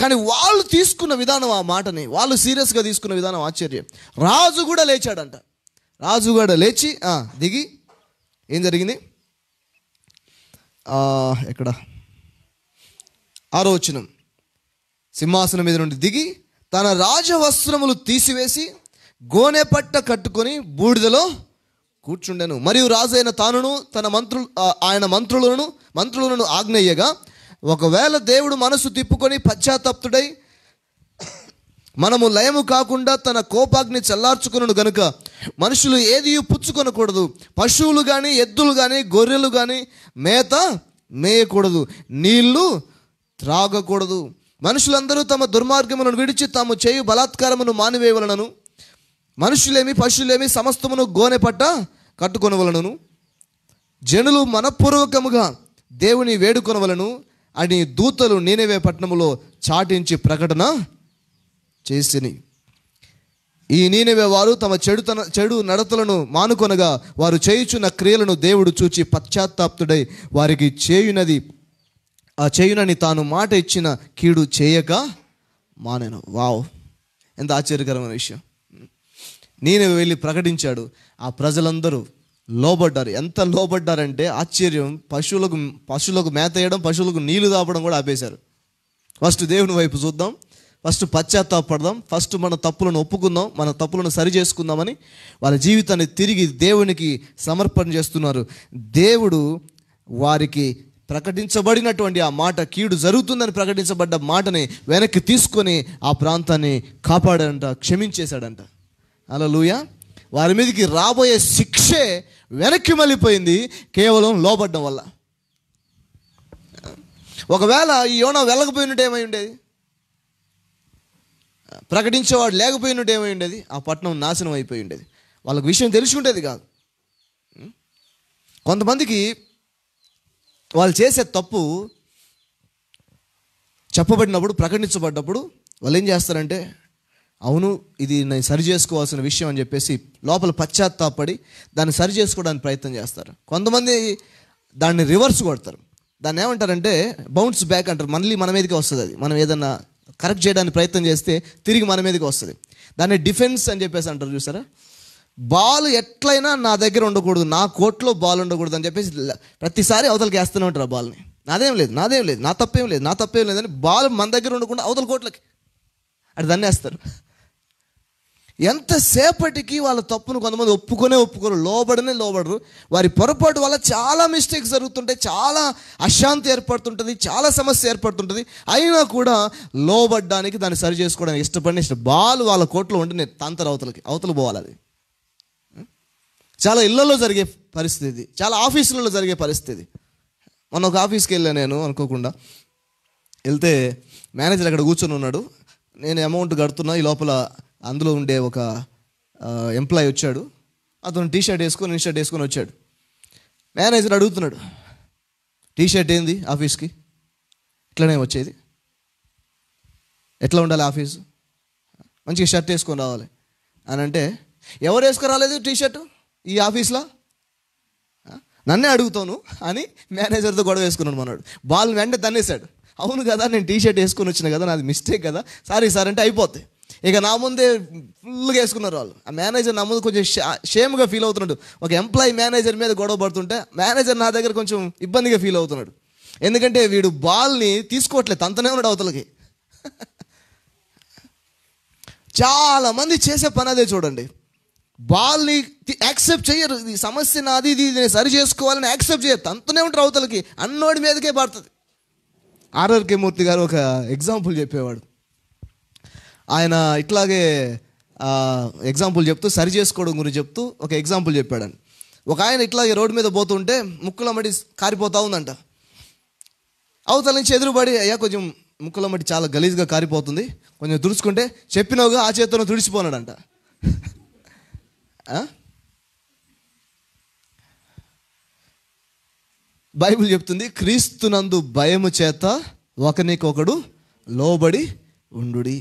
కానీ వాళ్ళు తీసుకున్న విధానం ఆ మాటని వాళ్ళు సీరియస్గా తీసుకున్న విధానం ఆశ్చర్యం రాజు కూడా లేచాడంట రాజు కూడా లేచి దిగి ఏం జరిగింది ఎక్కడ ఆరోచనం సింహాసనం మీద నుండి దిగి తన రాజవస్త్రములు తీసివేసి గోనె పట్ట కట్టుకొని బూడిదలో కూర్చుండెను మరియు రాజైన తానును తన మంత్రులు ఆయన మంత్రులను మంత్రులను ఆజ్ఞయ్యగా ఒకవేళ దేవుడు మనసు తిప్పుకొని పశ్చాత్తప్తుడై మనము లయము కాకుండా తన కోపాగ్ని చల్లార్చుకును గనుక మనుషులు ఏది పుచ్చుకొనకూడదు పశువులు కానీ ఎద్దులు కానీ గొర్రెలు కానీ మేత మేయకూడదు నీళ్లు త్రాగకూడదు మనుషులందరూ తమ దుర్మార్గములను విడిచి తాము చేయు బలాత్కారమును మానివేయవలనను మనుషులేమి పశువులేమి సమస్తమును గోనె పట్ట కట్టుకొనవలను జనులు మనపూర్వకముగా దేవుని వేడుకొనవలను అని దూతలు నేనేవే పట్టణంలో చాటించి ప్రకటన చేసిని ఈ నేనేవే వారు తమ చెడుతన చెడు నడతలను మానుకొనగా వారు చేయుచున్న క్రియలను దేవుడు చూచి పశ్చాత్తాప్తుడై వారికి చేయునది ఆ చేయునని తాను మాట ఇచ్చిన కీడు చేయక మానేను వావ్ ఎంత ఆశ్చర్యకరమైన విషయం నేను వెళ్ళి ప్రకటించాడు ఆ ప్రజలందరూ లోబడ్డారు ఎంత లోబడ్డారంటే ఆశ్చర్యం పశువులకు పశువులకు మేత వేయడం పశువులకు నీళ్లు తాపడం కూడా ఆపేశారు ఫస్ట్ దేవుని వైపు చూద్దాం ఫస్ట్ పశ్చాత్తాపడదాం ఫస్ట్ మన తప్పులను ఒప్పుకుందాం మన తప్పులను సరి చేసుకుందామని వాళ్ళ జీవితాన్ని తిరిగి దేవునికి సమర్పణ చేస్తున్నారు దేవుడు వారికి ప్రకటించబడినటువంటి ఆ మాట కీడు జరుగుతుందని ప్రకటించబడ్డ మాటని వెనక్కి తీసుకొని ఆ ప్రాంతాన్ని కాపాడాడంట క్షమించేశాడంట అలా లూయా వారి మీదకి రాబోయే శిక్షే వెనక్కి మళ్ళీపోయింది కేవలం లోపడడం వల్ల ఒకవేళ ఈ యోన వెళ్ళకపోయినట్టు ఏమై ఉండేది ప్రకటించేవాడు లేకపోయినట్టు ఏమై ఉండేది ఆ పట్టణం నాశనం అయిపోయి ఉండేది వాళ్ళకి విషయం తెలుసుకుంటేది కాదు కొంతమందికి వాళ్ళు చేసే తప్పు చెప్పబడినప్పుడు ప్రకటించబడ్డప్పుడు వాళ్ళు ఏం చేస్తారంటే అవును ఇది నేను సరి చేసుకోవాల్సిన విషయం అని చెప్పేసి లోపల పశ్చాత్తాపడి దాన్ని సరి చేసుకోవడానికి ప్రయత్నం చేస్తారు కొంతమంది దాన్ని రివర్స్ కొడతారు దాన్ని ఏమంటారంటే బౌన్స్ బ్యాక్ అంటారు మళ్ళీ మన మీదకి వస్తుంది అది మనం ఏదన్నా కరెక్ట్ చేయడానికి ప్రయత్నం చేస్తే తిరిగి మన మీదకి వస్తుంది దాన్ని డిఫెన్స్ అని చెప్పేసి అంటారు చూసారా బాల్ ఎట్లయినా నా దగ్గర ఉండకూడదు నా కోట్లో బాల్ ఉండకూడదు అని చెప్పేసి ప్రతిసారి అవతలకి వేస్తూనే ఉంటారు ఆ బాల్ని నాదేం లేదు నాదేం లేదు నా తప్పేం లేదు నా తప్పేం లేదని బాల్ మన దగ్గర ఉండకుండా అవతల కోట్లకి అటు దాన్ని వేస్తారు ఎంతసేపటికి వాళ్ళ తప్పును కొంతమంది ఒప్పుకొనే ఒప్పుకోరు లోబడనే లోబడరు వారి పొరపాటు వల్ల చాలా మిస్టేక్స్ జరుగుతుంటాయి చాలా అశాంతి ఏర్పడుతుంటుంది చాలా సమస్య ఏర్పడుతుంటుంది అయినా కూడా లోబడ్డానికి దాన్ని సరి చేసుకోవడానికి ఇష్టపడిన ఇష్టం బాలు వాళ్ళ కోట్లో ఉండి నేను తంతర అవతలకి అవతలు పోవాలి అది చాలా ఇళ్లలో జరిగే పరిస్థితి చాలా ఆఫీసులలో జరిగే పరిస్థితి మొన్న ఒక ఆఫీస్కి వెళ్ళాను నేను అనుకోకుండా వెళ్తే మేనేజర్ అక్కడ కూర్చొని ఉన్నాడు నేను అమౌంట్ కడుతున్నా ఈ లోపల అందులో ఉండే ఒక ఎంప్లాయ్ వచ్చాడు అతను టీ షర్ట్ వేసుకొని ఇన్ షర్ట్ వేసుకొని వచ్చాడు మేనేజర్ అడుగుతున్నాడు టీ షర్ట్ ఏంది ఆఫీస్కి ఇట్లనే వచ్చేది ఎట్లా ఉండాలి ఆఫీస్ మంచిగా షర్ట్ వేసుకొని రావాలి అని అంటే ఎవరు రాలేదు టీ షర్ట్ ఈ ఆఫీస్లో నన్నే అడుగుతాను అని మేనేజర్తో గొడవ వేసుకున్నాను మనవాడు బాల్ వెంట తన్నేశాడు అవును కదా నేను టీ షర్ట్ వేసుకొని వచ్చిన కదా నాది మిస్టేక్ కదా సారీ సార్ అంటే అయిపోతాయి ఇక నా ముందే ఫుల్గా వేసుకున్నారు వాళ్ళు ఆ మేనేజర్ నా ముందు కొంచెం షేమ్గా ఫీల్ అవుతున్నాడు ఒక ఎంప్లాయీ మేనేజర్ మీద గొడవ పడుతుంటే మేనేజర్ నా దగ్గర కొంచెం ఇబ్బందిగా ఫీల్ అవుతున్నాడు ఎందుకంటే వీడు బాల్ని తీసుకోవట్లేదు అంతనే ఉన్నాడు అవతలకి చాలామంది చేసే పని అదే చూడండి బాల్ని యాక్సెప్ట్ చేయరు ఇది సమస్య నాది ఇది సరి చేసుకోవాలని యాక్సెప్ట్ చేయరు అంతనే ఉంటారు అవతలకి అన్నోడి మీదకే పడుతుంది ఆర్ఆర్కే మూర్తి గారు ఒక ఎగ్జాంపుల్ చెప్పేవాడు ఆయన ఇట్లాగే ఎగ్జాంపుల్ చెప్తూ సరి చేసుకోవడం గురించి చెప్తూ ఒక ఎగ్జాంపుల్ చెప్పాడని ఒక ఆయన ఇట్లాగే రోడ్డు మీద పోతుంటే మడి కారిపోతూ ఉందంట అవతల నుంచి ఎదురుబడి అయ్యా కొంచెం ముక్కులమ్మటి చాలా గలీజ్గా కారిపోతుంది కొంచెం తుడుచుకుంటే చెప్పినవుగా ఆ చేతను తుడిచిపోనాడంట బైబిల్ చెప్తుంది క్రీస్తునందు భయము చేత ఒకనికొకడు లోబడి ఉండుడి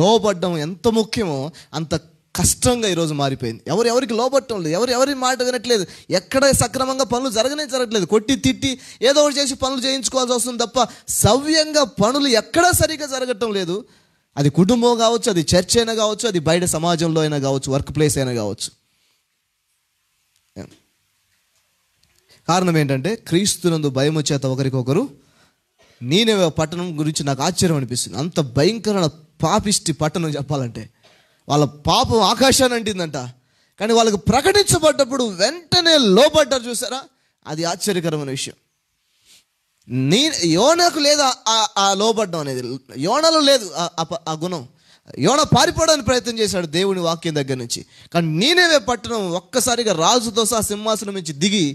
లోబడ్డం ఎంత ముఖ్యమో అంత కష్టంగా ఈరోజు మారిపోయింది ఎవరు ఎవరికి లోబట్టడం లేదు ఎవరు ఎవరి మాట వినట్లేదు ఎక్కడ సక్రమంగా పనులు జరగనే జరగట్లేదు కొట్టి తిట్టి ఏదో ఒకటి చేసి పనులు చేయించుకోవాల్సి వస్తుంది తప్ప సవ్యంగా పనులు ఎక్కడా సరిగ్గా జరగటం లేదు అది కుటుంబం కావచ్చు అది చర్చ్ అయినా కావచ్చు అది బయట సమాజంలో అయినా కావచ్చు వర్క్ ప్లేస్ అయినా కావచ్చు కారణం ఏంటంటే క్రీస్తునందు భయం వచ్చేత ఒకరికొకరు నేనే పట్టణం గురించి నాకు ఆశ్చర్యం అనిపిస్తుంది అంత భయంకరమైన పాపిష్టి పట్టణం చెప్పాలంటే వాళ్ళ పాపం ఆకాశాన్ని అంటిందంట కానీ వాళ్ళకు ప్రకటించబడ్డప్పుడు వెంటనే లోపడ్డారు చూసారా అది ఆశ్చర్యకరమైన విషయం నీ యోనకు లేదా ఆ లోబడ్డం అనేది యోనలో లేదు ఆ గుణం యోన పారిపోవడానికి ప్రయత్నం చేశాడు దేవుని వాక్యం దగ్గర నుంచి కానీ నేనేవే పట్టణం ఒక్కసారిగా రాజుతో సహా సింహాసనం నుంచి దిగి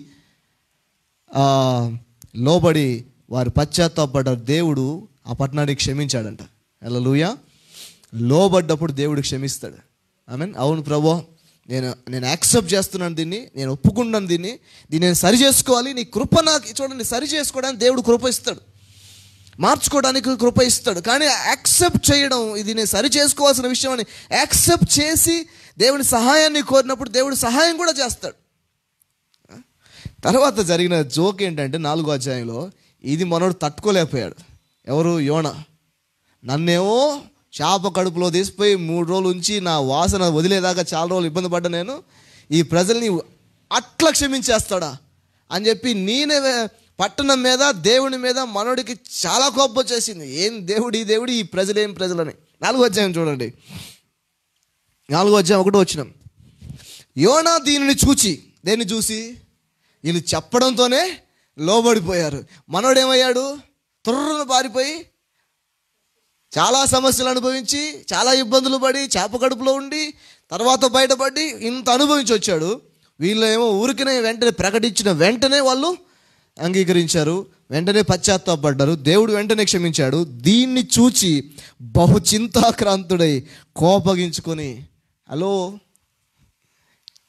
లోబడి వారు పశ్చాత్తాపడ్డారు దేవుడు ఆ పట్టణాన్ని క్షమించాడంట ఎలా లూయా లోబడ్డప్పుడు దేవుడు క్షమిస్తాడు ఐ మీన్ అవును ప్రభా నేను నేను యాక్సెప్ట్ చేస్తున్నాను దీన్ని నేను ఒప్పుకున్నాను దీన్ని దీన్ని నేను సరి చేసుకోవాలి నీ కృప నాకు చూడండి సరి చేసుకోవడానికి దేవుడు కృప ఇస్తాడు మార్చుకోవడానికి కృప ఇస్తాడు కానీ యాక్సెప్ట్ చేయడం ఇది నేను సరి చేసుకోవాల్సిన విషయం అని యాక్సెప్ట్ చేసి దేవుని సహాయాన్ని కోరినప్పుడు దేవుడు సహాయం కూడా చేస్తాడు తర్వాత జరిగిన జోక్ ఏంటంటే నాలుగో అధ్యాయంలో ఇది మనోడు తట్టుకోలేకపోయాడు ఎవరు యోన నన్నేమో చేప కడుపులో తీసిపోయి మూడు రోజులు ఉంచి నా వాసన వదిలేదాకా చాలా రోజులు ఇబ్బంది పడ్డా నేను ఈ ప్రజల్ని అట్లా క్షమించేస్తాడా అని చెప్పి నేనే పట్టణం మీద దేవుని మీద మనోడికి చాలా కోపం వచ్చేసింది ఏం దేవుడి ఈ ఈ ప్రజలు ఏం ప్రజలని నాలుగో వచ్చాయని చూడండి నాలుగు వచ్చాయి ఒకటో వచ్చినాం యోనా దీనిని చూచి దేన్ని చూసి వీళ్ళు చెప్పడంతోనే లోబడిపోయారు ఏమయ్యాడు తుర్రను పారిపోయి చాలా సమస్యలు అనుభవించి చాలా ఇబ్బందులు పడి చేప కడుపులో ఉండి తర్వాత బయటపడి ఇంత అనుభవించి వచ్చాడు వీళ్ళు ఏమో ఊరికినే వెంటనే ప్రకటించిన వెంటనే వాళ్ళు అంగీకరించారు వెంటనే పశ్చాత్తాపడ్డారు దేవుడు వెంటనే క్షమించాడు దీన్ని చూచి బహు చింతాక్రాంతుడై కోపగించుకొని హలో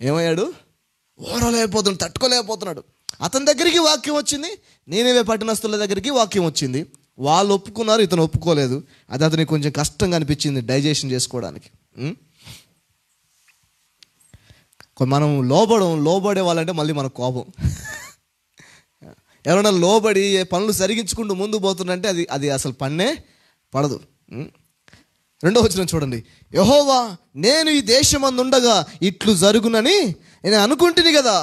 ఏమయ్యాడు ఓరలేకపోతున్నాడు తట్టుకోలేకపోతున్నాడు అతని దగ్గరికి వాక్యం వచ్చింది నేనేవే పట్టణస్తుల దగ్గరికి వాక్యం వచ్చింది వాళ్ళు ఒప్పుకున్నారు ఇతను ఒప్పుకోలేదు అది అతనికి కొంచెం కష్టంగా అనిపించింది డైజెషన్ చేసుకోవడానికి మనం లోబడం లోబడే వాళ్ళంటే మళ్ళీ మనకు కోపం ఎవరైనా లోబడి పనులు సరిగించుకుంటూ ముందు పోతుందంటే అది అది అసలు పన్నే పడదు రెండో వచ్చిన చూడండి యహోవా నేను ఈ దేశం అందుండగా ఇట్లు జరుగునని నేను అనుకుంటుని కదా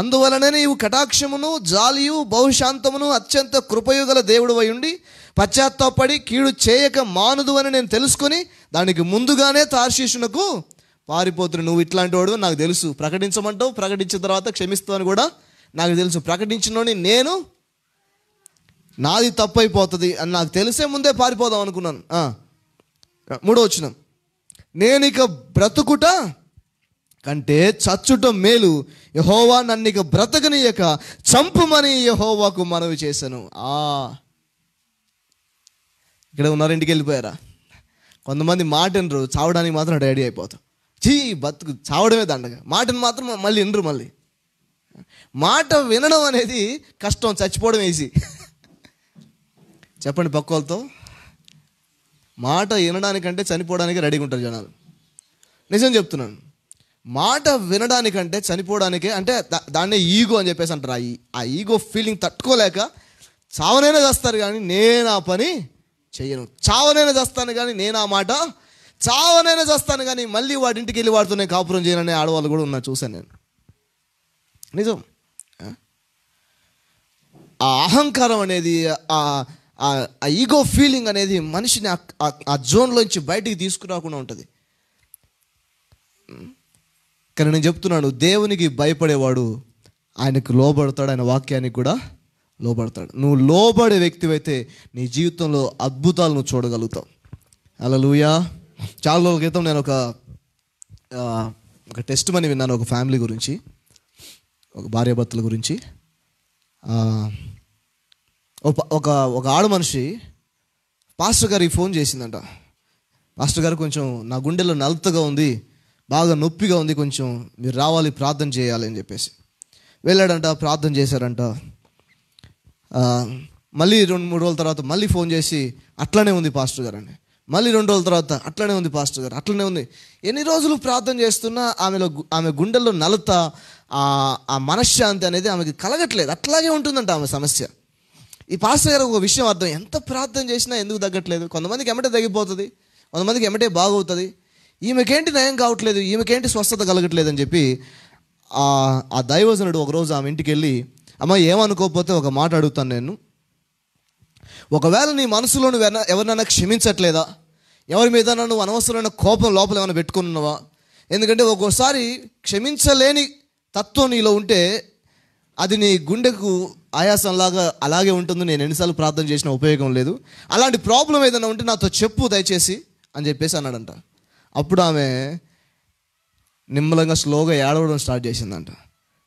అందువలననే నీవు కటాక్షమును జాలియు బహుశాంతమును అత్యంత కృపయుగల దేవుడు ఉండి పశ్చాత్తాపడి కీడు చేయక మానుదు అని నేను తెలుసుకొని దానికి ముందుగానే తార్శీషునకు పారిపోతుడు నువ్వు ఇట్లాంటి వాడు నాకు తెలుసు ప్రకటించమంటావు ప్రకటించిన తర్వాత క్షమిస్తావు కూడా నాకు తెలుసు ప్రకటించినోని నేను నాది తప్పైపోతుంది అని నాకు తెలిసే ముందే పారిపోదాం అనుకున్నాను మూడో వచ్చిన నేను ఇక బ్రతుకుట కంటే చచ్చుటం మేలు యహోవా నన్నిక బ్రతకనియక చంపుమని యహోవాకు మనవి చేశాను ఆ ఇక్కడ ఉన్నారు వెళ్ళిపోయారా కొంతమంది మాటనరు చావడానికి మాత్రం రెడీ అయిపోతాం చీ బతుకు చావడమే దండగా మాటను మాత్రం మళ్ళీ వినరు మళ్ళీ మాట వినడం అనేది కష్టం చచ్చిపోవడం వేసి చెప్పండి పక్క వాళ్ళతో మాట వినడానికంటే చనిపోవడానికి రెడీగా ఉంటారు జనాలు నిజం చెప్తున్నాను మాట వినడానికంటే చనిపోవడానికే అంటే దాన్నే ఈగో అని చెప్పేసి అంటారు ఆ ఈగో ఫీలింగ్ తట్టుకోలేక చావనైనా చేస్తారు కానీ నేను ఆ పని చేయను చావనైనా చేస్తాను కానీ నేను ఆ మాట చావనైనా చేస్తాను కానీ మళ్ళీ వాడింటికి వెళ్ళి వాడుతూనే కాపురం చేయననే ఆడవాళ్ళు కూడా ఉన్నా చూశాను నేను నిజం ఆ అహంకారం అనేది ఆ ఈగో ఫీలింగ్ అనేది మనిషిని ఆ జోన్లోంచి బయటికి తీసుకురాకుండా ఉంటుంది కానీ నేను చెప్తున్నాను దేవునికి భయపడేవాడు ఆయనకు లోబడతాడు ఆయన వాక్యానికి కూడా లోబడతాడు నువ్వు లోబడే వ్యక్తివైతే నీ జీవితంలో అద్భుతాలు నువ్వు చూడగలుగుతావు అలా లూయా చాలా రోజుల క్రితం నేను ఒక ఒక టెస్ట్ మని విన్నాను ఒక ఫ్యామిలీ గురించి ఒక భార్యాభర్తల గురించి ఒక ఒక ఆడ మనిషి పాస్టర్ గారికి ఫోన్ చేసిందంట పాస్టర్ గారు కొంచెం నా గుండెలో నలుతగా ఉంది బాగా నొప్పిగా ఉంది కొంచెం మీరు రావాలి ప్రార్థన చేయాలి అని చెప్పేసి వెళ్ళాడంట ప్రార్థన చేశారంట మళ్ళీ రెండు మూడు రోజుల తర్వాత మళ్ళీ ఫోన్ చేసి అట్లనే ఉంది పాస్టర్ గారు అండి మళ్ళీ రెండు రోజుల తర్వాత అట్లనే ఉంది పాస్టర్ గారు అట్లనే ఉంది ఎన్ని రోజులు ప్రార్థన చేస్తున్నా ఆమెలో ఆమె గుండెల్లో నలత ఆ మనశ్శాంతి అనేది ఆమెకి కలగట్లేదు అట్లాగే ఉంటుందంట ఆమె సమస్య ఈ పాస్టర్ గారు ఒక విషయం అర్థం ఎంత ప్రార్థన చేసినా ఎందుకు తగ్గట్లేదు కొంతమందికి ఎమటే తగ్గిపోతుంది కొంతమందికి ఎమటే బాగవుతుంది ఈమెకేంటి నయం కావట్లేదు ఈమెకేంటి స్వస్థత కలగట్లేదు అని చెప్పి ఆ దైవజనుడు ఒకరోజు ఆమె ఇంటికి వెళ్ళి అమ్మ ఏమనుకోకపోతే ఒక మాట అడుగుతాను నేను ఒకవేళ నీ మనసులో నువ్వు ఎవరినైనా క్షమించట్లేదా ఎవరి మీద నువ్వు అనవసరమైన కోపం లోపల ఏమైనా పెట్టుకున్నావా ఎందుకంటే ఒక్కోసారి క్షమించలేని తత్వం నీలో ఉంటే అది నీ గుండెకు ఆయాసంలాగా అలాగే ఉంటుంది నేను ఎన్నిసార్లు ప్రార్థన చేసిన ఉపయోగం లేదు అలాంటి ప్రాబ్లం ఏదైనా ఉంటే నాతో చెప్పు దయచేసి అని చెప్పేసి అన్నాడంట అప్పుడు ఆమె నిమ్మలంగా స్లోగా ఏడవడం స్టార్ట్ చేసిందంట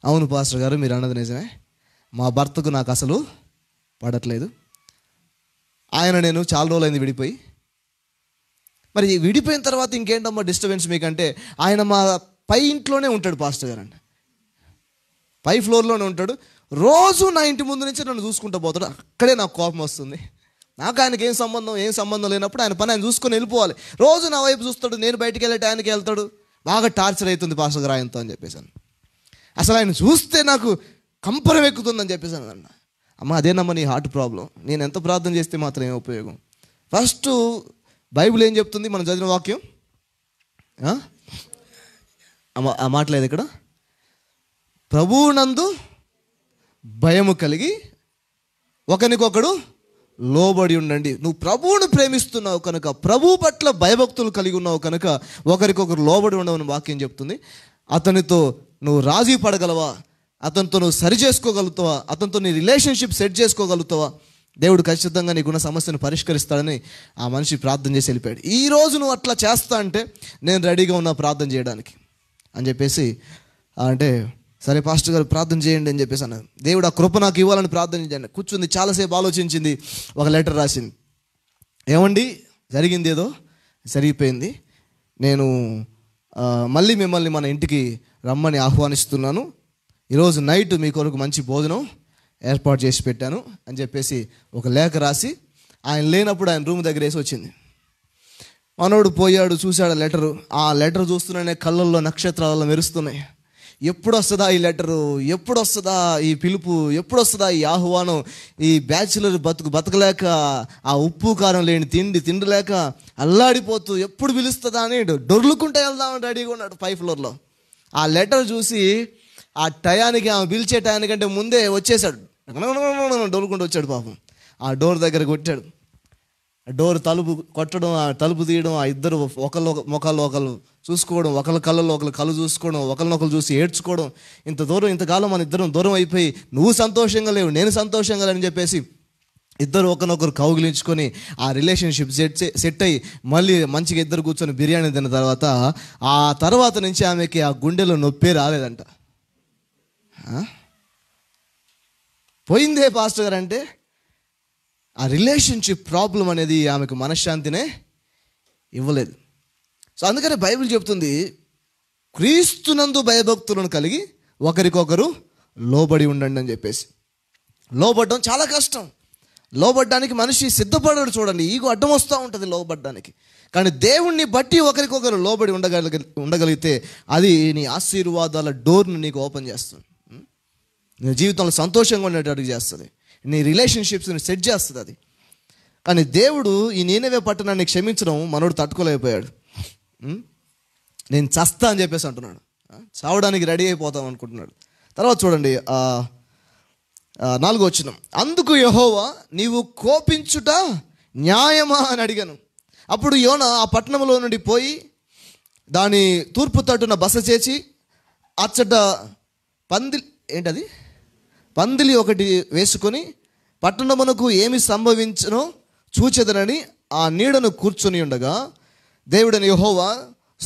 అవును పాస్టర్ గారు మీరు అన్నది నిజమే మా భర్తకు నాకు అసలు పడట్లేదు ఆయన నేను చాలా రోజులైంది విడిపోయి మరి విడిపోయిన తర్వాత ఇంకేంటమ్మా డిస్టర్బెన్స్ మీకంటే ఆయన మా పై ఇంట్లోనే ఉంటాడు పాస్టర్ గారు అండి పై ఫ్లోర్లోనే ఉంటాడు రోజు నా ఇంటి ముందు నుంచి నన్ను చూసుకుంటూ పోతాడు అక్కడే నాకు కోపం వస్తుంది నాకు ఆయనకి ఏం సంబంధం ఏం సంబంధం లేనప్పుడు ఆయన పని ఆయన చూసుకొని వెళ్ళిపోవాలి రోజు నా వైపు చూస్తాడు నేను బయటికి వెళ్ళే టైంకి వెళ్తాడు బాగా టార్చర్ అవుతుంది పాస్టర్ గారు ఆయనతో అని చెప్పేసాను అసలు ఆయన చూస్తే నాకు కంపరం ఎక్కుతుందని చెప్పేసాను అన్న అమ్మ అదేనమ్మ నీ హార్ట్ ప్రాబ్లం నేను ఎంత ప్రార్థన చేస్తే మాత్రం ఏం ఉపయోగం ఫస్ట్ బైబిల్ ఏం చెప్తుంది మనం చదివిన వాక్యం ఆ మాటలేదు ఇక్కడ ప్రభువునందు భయము కలిగి ఒకరికొకడు లోబడి ఉండండి నువ్వు ప్రభువును ప్రేమిస్తున్నావు కనుక ప్రభు పట్ల భయభక్తులు కలిగి ఉన్నావు కనుక ఒకరికొకరు లోబడి ఉండవని వాక్యం చెప్తుంది అతనితో నువ్వు రాజీ పడగలవా అతనితో నువ్వు సరి చేసుకోగలుగుతావా అతనితో నీ రిలేషన్షిప్ సెట్ చేసుకోగలుగుతావా దేవుడు ఖచ్చితంగా నీకున్న సమస్యను పరిష్కరిస్తాడని ఆ మనిషి ప్రార్థన చేసి వెళ్ళిపోయాడు ఈరోజు నువ్వు అట్లా చేస్తా అంటే నేను రెడీగా ఉన్నా ప్రార్థన చేయడానికి అని చెప్పేసి అంటే సరే పాస్టర్ గారు ప్రార్థన చేయండి అని చెప్పేసి అన్నాను దేవుడు ఆ కృప నాకు ఇవ్వాలని ప్రార్థన చేయండి కూర్చుంది చాలాసేపు ఆలోచించింది ఒక లెటర్ రాసింది ఏమండి జరిగింది ఏదో జరిగిపోయింది నేను మళ్ళీ మిమ్మల్ని మన ఇంటికి రమ్మని ఆహ్వానిస్తున్నాను ఈరోజు నైట్ మీ కొరకు మంచి భోజనం ఏర్పాటు చేసి పెట్టాను అని చెప్పేసి ఒక లేఖ రాసి ఆయన లేనప్పుడు ఆయన రూమ్ దగ్గర వేసి వచ్చింది మనోడు పోయాడు చూశాడు లెటరు ఆ లెటర్ చూస్తున్నానే కళ్ళల్లో నక్షత్రాలలో మెరుస్తున్నాయి ఎప్పుడు వస్తుందా ఈ లెటరు ఎప్పుడు వస్తుందా ఈ పిలుపు ఎప్పుడు వస్తుందా ఈ ఆహ్వానం ఈ బ్యాచులర్ బతుకు బతకలేక ఆ ఉప్పు కారం లేని తిండి తిండలేక అల్లాడిపోతూ ఎప్పుడు పిలుస్తుందా అని డొర్లుకుంటే వెళ్దామని రెడీగా ఉన్నాడు పై ఫ్లోర్లో ఆ లెటర్ చూసి ఆ టయానికి ఆమె పిలిచే టయానికంటే ముందే వచ్చేసాడు డొలుకుంటూ వచ్చాడు పాపం ఆ డోర్ దగ్గర కొట్టాడు డోర్ తలుపు కొట్టడం ఆ తలుపు తీయడం ఆ ఇద్దరు ఒకళ్ళు ముఖాలు ఒకళ్ళు చూసుకోవడం ఒకళ్ళ కళ్ళలో ఒకళ్ళు కళ్ళు చూసుకోవడం ఒకరినొకరు చూసి ఏడ్చుకోవడం ఇంత దూరం ఇంతకాలం మన ఇద్దరం దూరం అయిపోయి నువ్వు సంతోషంగా లేవు నేను సంతోషంగా లేని చెప్పేసి ఇద్దరు ఒకరినొకరు కౌగిలించుకొని ఆ రిలేషన్షిప్ సెట్ సెట్ అయ్యి మళ్ళీ మంచిగా ఇద్దరు కూర్చొని బిర్యానీ తిన్న తర్వాత ఆ తర్వాత నుంచి ఆమెకి ఆ గుండెలో నొప్పి రాలేదంట పోయిందే పాస్టర్ గారు అంటే ఆ రిలేషన్షిప్ ప్రాబ్లం అనేది ఆమెకు మనశ్శాంతినే ఇవ్వలేదు సో అందుకనే బైబిల్ చెప్తుంది క్రీస్తునందు భయభక్తులను కలిగి ఒకరికొకరు లోబడి ఉండండి అని చెప్పేసి లోబడడం చాలా కష్టం లోబడ్డానికి మనిషి సిద్ధపడడు చూడండి ఈగో అడ్డం వస్తూ ఉంటుంది లోబడ్డానికి కానీ దేవుణ్ణి బట్టి ఒకరికొకరు లోబడి ఉండగలిగి ఉండగలిగితే అది నీ ఆశీర్వాదాల డోర్ను నీకు ఓపెన్ చేస్తుంది నీ జీవితంలో సంతోషంగా ఉండేటట్టు చేస్తుంది నీ రిలేషన్షిప్స్ని సెట్ చేస్తుంది అది కానీ దేవుడు ఈ నేనేవే పట్టణాన్ని క్షమించడం మనోడు తట్టుకోలేకపోయాడు నేను చస్తా అని చెప్పేసి అంటున్నాడు చావడానికి రెడీ అయిపోతాం అనుకుంటున్నాడు తర్వాత చూడండి నాలుగో వచ్చిన అందుకు యహోవా నీవు కోపించుట న్యాయమా అని అడిగాను అప్పుడు యోన ఆ పట్టణంలో నుండి పోయి దాని తూర్పు తట్టున బస చేసి అచ్చట పంది ఏంటది పందిలి ఒకటి వేసుకొని పట్టణమునకు ఏమి సంభవించనో చూచెదనని ఆ నీడను కూర్చొని ఉండగా దేవుడని యహోవా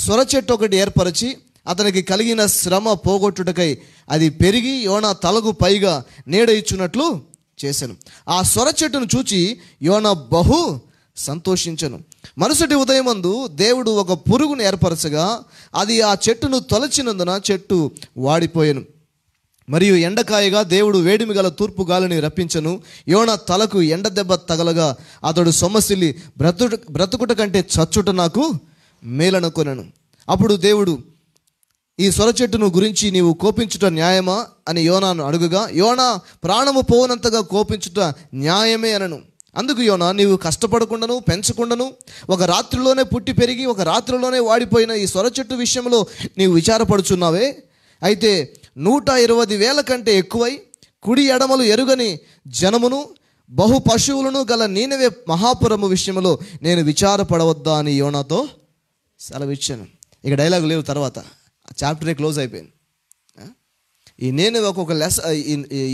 స్వర చెట్టు ఒకటి ఏర్పరిచి అతనికి కలిగిన శ్రమ పోగొట్టుటకై అది పెరిగి యోనా తలకు పైగా నీడ ఇచ్చున్నట్లు చేశాను ఆ స్వర చెట్టును చూచి యోన బహు సంతోషించను మరుసటి ఉదయమందు దేవుడు ఒక పురుగును ఏర్పరచగా అది ఆ చెట్టును తొలచినందున చెట్టు వాడిపోయాను మరియు ఎండకాయగా దేవుడు వేడిమి గల తూర్పు గాలిని రప్పించను యోన తలకు ఎండ దెబ్బ తగలగా అతడు సొమ్మసిల్లి బ్రతుట బ్రతుకుట కంటే చచ్చుట నాకు మేలనుకొనను అప్పుడు దేవుడు ఈ సొర చెట్టును గురించి నీవు కోపించుట న్యాయమా అని యోనాను అడుగుగా యోనా ప్రాణము పోనంతగా కోపించుట న్యాయమే అనను అందుకు యోన నీవు కష్టపడకుండాను పెంచకుండాను ఒక రాత్రిలోనే పుట్టి పెరిగి ఒక రాత్రిలోనే వాడిపోయిన ఈ సొర చెట్టు విషయంలో నీవు విచారపడుచున్నావే అయితే నూట ఇరవై వేల కంటే ఎక్కువై కుడి ఎడమలు ఎరుగని జనమును బహు పశువులను గల నేనవే మహాపురము విషయంలో నేను విచారపడవద్దా అని యోనాతో సెలవిచ్చాను ఇక డైలాగ్ లేవు తర్వాత ఆ చాప్టరే క్లోజ్ అయిపోయింది ఈ నేను ఒక లెస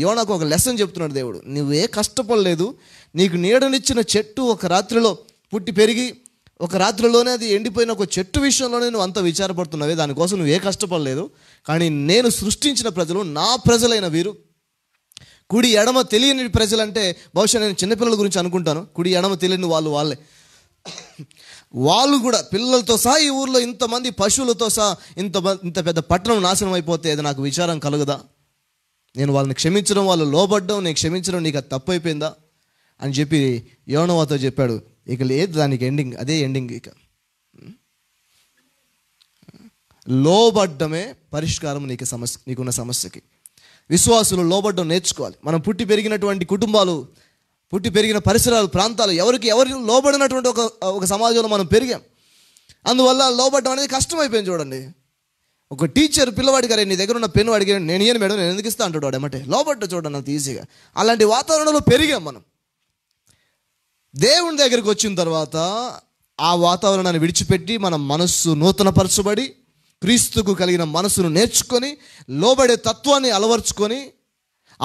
యోనాకు ఒక లెసన్ చెప్తున్నాడు దేవుడు నువ్వే కష్టపడలేదు నీకు నీడనిచ్చిన చెట్టు ఒక రాత్రిలో పుట్టి పెరిగి ఒక రాత్రిలోనే అది ఎండిపోయిన ఒక చెట్టు విషయంలోనే నువ్వు అంత విచారపడుతున్నావే దానికోసం నువ్వు ఏ కష్టపడలేదు కానీ నేను సృష్టించిన ప్రజలు నా ప్రజలైన వీరు కుడి ఎడమ తెలియని ప్రజలంటే బహుశా నేను చిన్నపిల్లల గురించి అనుకుంటాను కుడి ఎడమ తెలియని వాళ్ళు వాళ్ళే వాళ్ళు కూడా పిల్లలతో సహా ఈ ఊర్లో ఇంతమంది పశువులతో సహా ఇంత ఇంత పెద్ద పట్టణం నాశనం అయిపోతే అది నాకు విచారం కలుగుదా నేను వాళ్ళని క్షమించడం వాళ్ళు లోబడ్డం నేను క్షమించడం నీకు అది తప్పు అయిపోయిందా అని చెప్పి యోనవాతో చెప్పాడు ఇక లేదు దానికి ఎండింగ్ అదే ఎండింగ్ ఇక లోబడ్డమే పరిష్కారం నీకు సమస్య నీకున్న సమస్యకి విశ్వాసులు లోబడ్డం నేర్చుకోవాలి మనం పుట్టి పెరిగినటువంటి కుటుంబాలు పుట్టి పెరిగిన పరిసరాలు ప్రాంతాలు ఎవరికి ఎవరి లోబడినటువంటి ఒక ఒక సమాజంలో మనం పెరిగాం అందువల్ల లోబడ్డం అనేది కష్టమైపోయింది చూడండి ఒక టీచర్ పిల్లవాడి గారు నీ దగ్గర ఉన్న పెన్ను అడిగాడు నేను ఏం మేడం నేను ఎందుకు ఇస్తా అంటాడు వాడు ఏమంటే లోబడ్డ చూడండి అంత ఈజీగా అలాంటి వాతావరణంలో పెరిగాం మనం దేవుని దగ్గరికి వచ్చిన తర్వాత ఆ వాతావరణాన్ని విడిచిపెట్టి మన మనస్సు నూతనపరచబడి క్రీస్తుకు కలిగిన మనసును నేర్చుకొని లోబడే తత్వాన్ని అలవర్చుకొని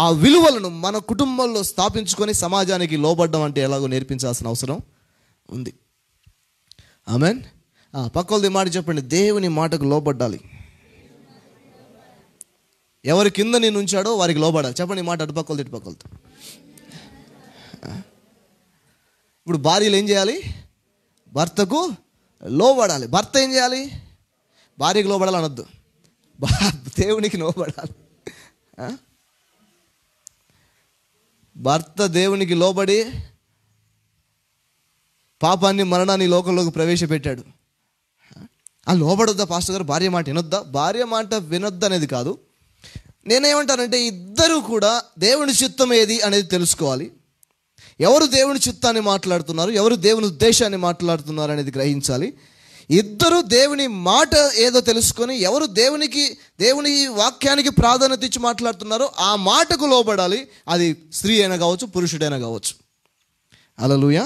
ఆ విలువలను మన కుటుంబంలో స్థాపించుకొని సమాజానికి లోబడ్డం అంటే ఎలాగో నేర్పించాల్సిన అవసరం ఉంది ఆమెన్ పక్కలది మాట చెప్పండి దేవుని మాటకు లోబడ్డాలి ఎవరి కింద నేను ఉంచాడో వారికి లోబడాలి చెప్పండి మాట అటుపక్కలది ఇటుపక్కలతో ఇప్పుడు భార్యలు ఏం చేయాలి భర్తకు లోబడాలి భర్త ఏం చేయాలి భార్యకు లోబడాలి అనొద్దు దేవునికి లోబడాలి భర్త దేవునికి లోబడి పాపాన్ని మరణాన్ని లోకంలోకి ప్రవేశపెట్టాడు ఆ లోబడొద్దా పాస్టర్ గారు భార్య మాట వినొద్దా భార్య మాట వినొద్దు అనేది కాదు నేనేమంటానంటే ఇద్దరు కూడా దేవుని చిత్తం ఏది అనేది తెలుసుకోవాలి ఎవరు దేవుని చిత్తాన్ని మాట్లాడుతున్నారు ఎవరు దేవుని ఉద్దేశాన్ని మాట్లాడుతున్నారు అనేది గ్రహించాలి ఇద్దరు దేవుని మాట ఏదో తెలుసుకొని ఎవరు దేవునికి దేవుని వాక్యానికి ప్రాధాన్యత ఇచ్చి మాట్లాడుతున్నారో ఆ మాటకు లోబడాలి అది స్త్రీ అయినా కావచ్చు పురుషుడైనా కావచ్చు అలలుయ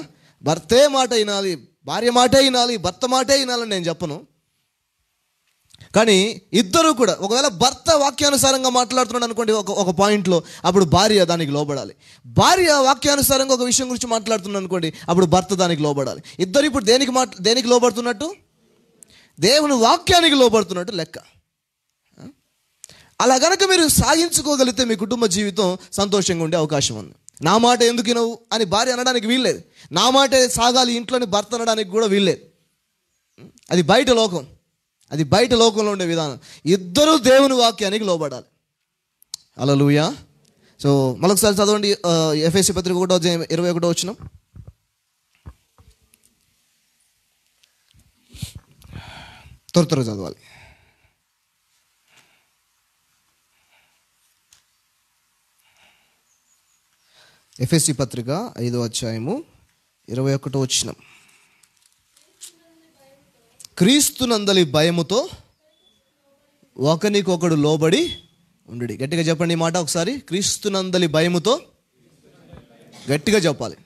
భర్తే మాట వినాలి భార్య మాటే వినాలి భర్త మాటే వినాలని నేను చెప్పను కానీ ఇద్దరు కూడా ఒకవేళ భర్త వాక్యానుసారంగా మాట్లాడుతున్నాడు అనుకోండి ఒక ఒక పాయింట్లో అప్పుడు భార్య దానికి లోబడాలి భార్య వాక్యానుసారంగా ఒక విషయం గురించి మాట్లాడుతున్నాడు అనుకోండి అప్పుడు భర్త దానికి లోబడాలి ఇద్దరు ఇప్పుడు దేనికి మాట్ దేనికి లోబడుతున్నట్టు దేవుని వాక్యానికి లోబడుతున్నట్టు లెక్క అలా కనుక మీరు సాగించుకోగలిగితే మీ కుటుంబ జీవితం సంతోషంగా ఉండే అవకాశం ఉంది నా మాట ఎందుకు వినవు అని భార్య అనడానికి వీల్లేదు నా మాటే సాగాలి ఇంట్లోని భర్త అనడానికి కూడా వీల్లేదు అది బయట లోకం అది బయట లోకంలో ఉండే విధానం ఇద్దరు దేవుని వాక్యానికి లోబడాలి అలా లూయా సో మరొకసారి చదవండి ఎఫ్ఎస్సి పత్రిక ఒకటో ఇరవై ఒకటో వచ్చినాం త్వర త్వర చదవాలి ఎఫ్ఎస్సి పత్రిక ఐదో అధ్యాయము ఇరవై ఒకటో వచ్చినాం క్రీస్తునందలి భయముతో ఒకనికొకడు లోబడి ఉండు గట్టిగా చెప్పండి ఈ మాట ఒకసారి క్రీస్తునందలి భయముతో గట్టిగా చెప్పాలి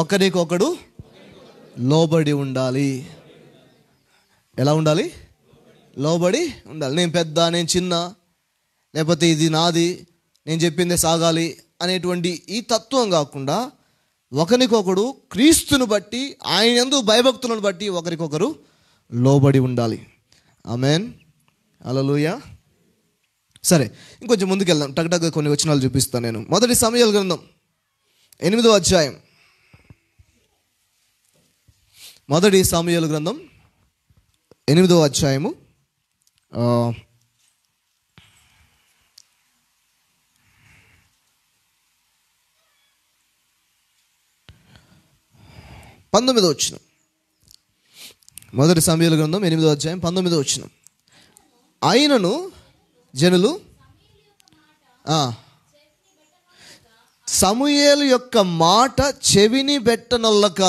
ఒకరికొకడు లోబడి ఉండాలి ఎలా ఉండాలి లోబడి ఉండాలి నేను పెద్ద నేను చిన్న లేకపోతే ఇది నాది నేను చెప్పిందే సాగాలి అనేటువంటి ఈ తత్వం కాకుండా ఒకరికొకడు క్రీస్తును బట్టి ఆయన ఎందు భయభక్తులను బట్టి ఒకరికొకరు లోబడి ఉండాలి ఆమెన్ అలలుయ సరే ఇంకొంచెం ముందుకెళ్దాం టగ్ కొన్ని వచనాలు చూపిస్తాను నేను మొదటి సమయాల గ్రంథం ఎనిమిదో అధ్యాయం మొదటి సామయాల గ్రంథం ఎనిమిదో అధ్యాయము పంతొమ్మిదో వచ్చిన మొదటి సమయాల గ్రంథం ఎనిమిదో అధ్యాయం పంతొమ్మిదో వచ్చిన ఆయనను జనులు సమూయేలు యొక్క మాట చెవిని బెట్టనొల్లక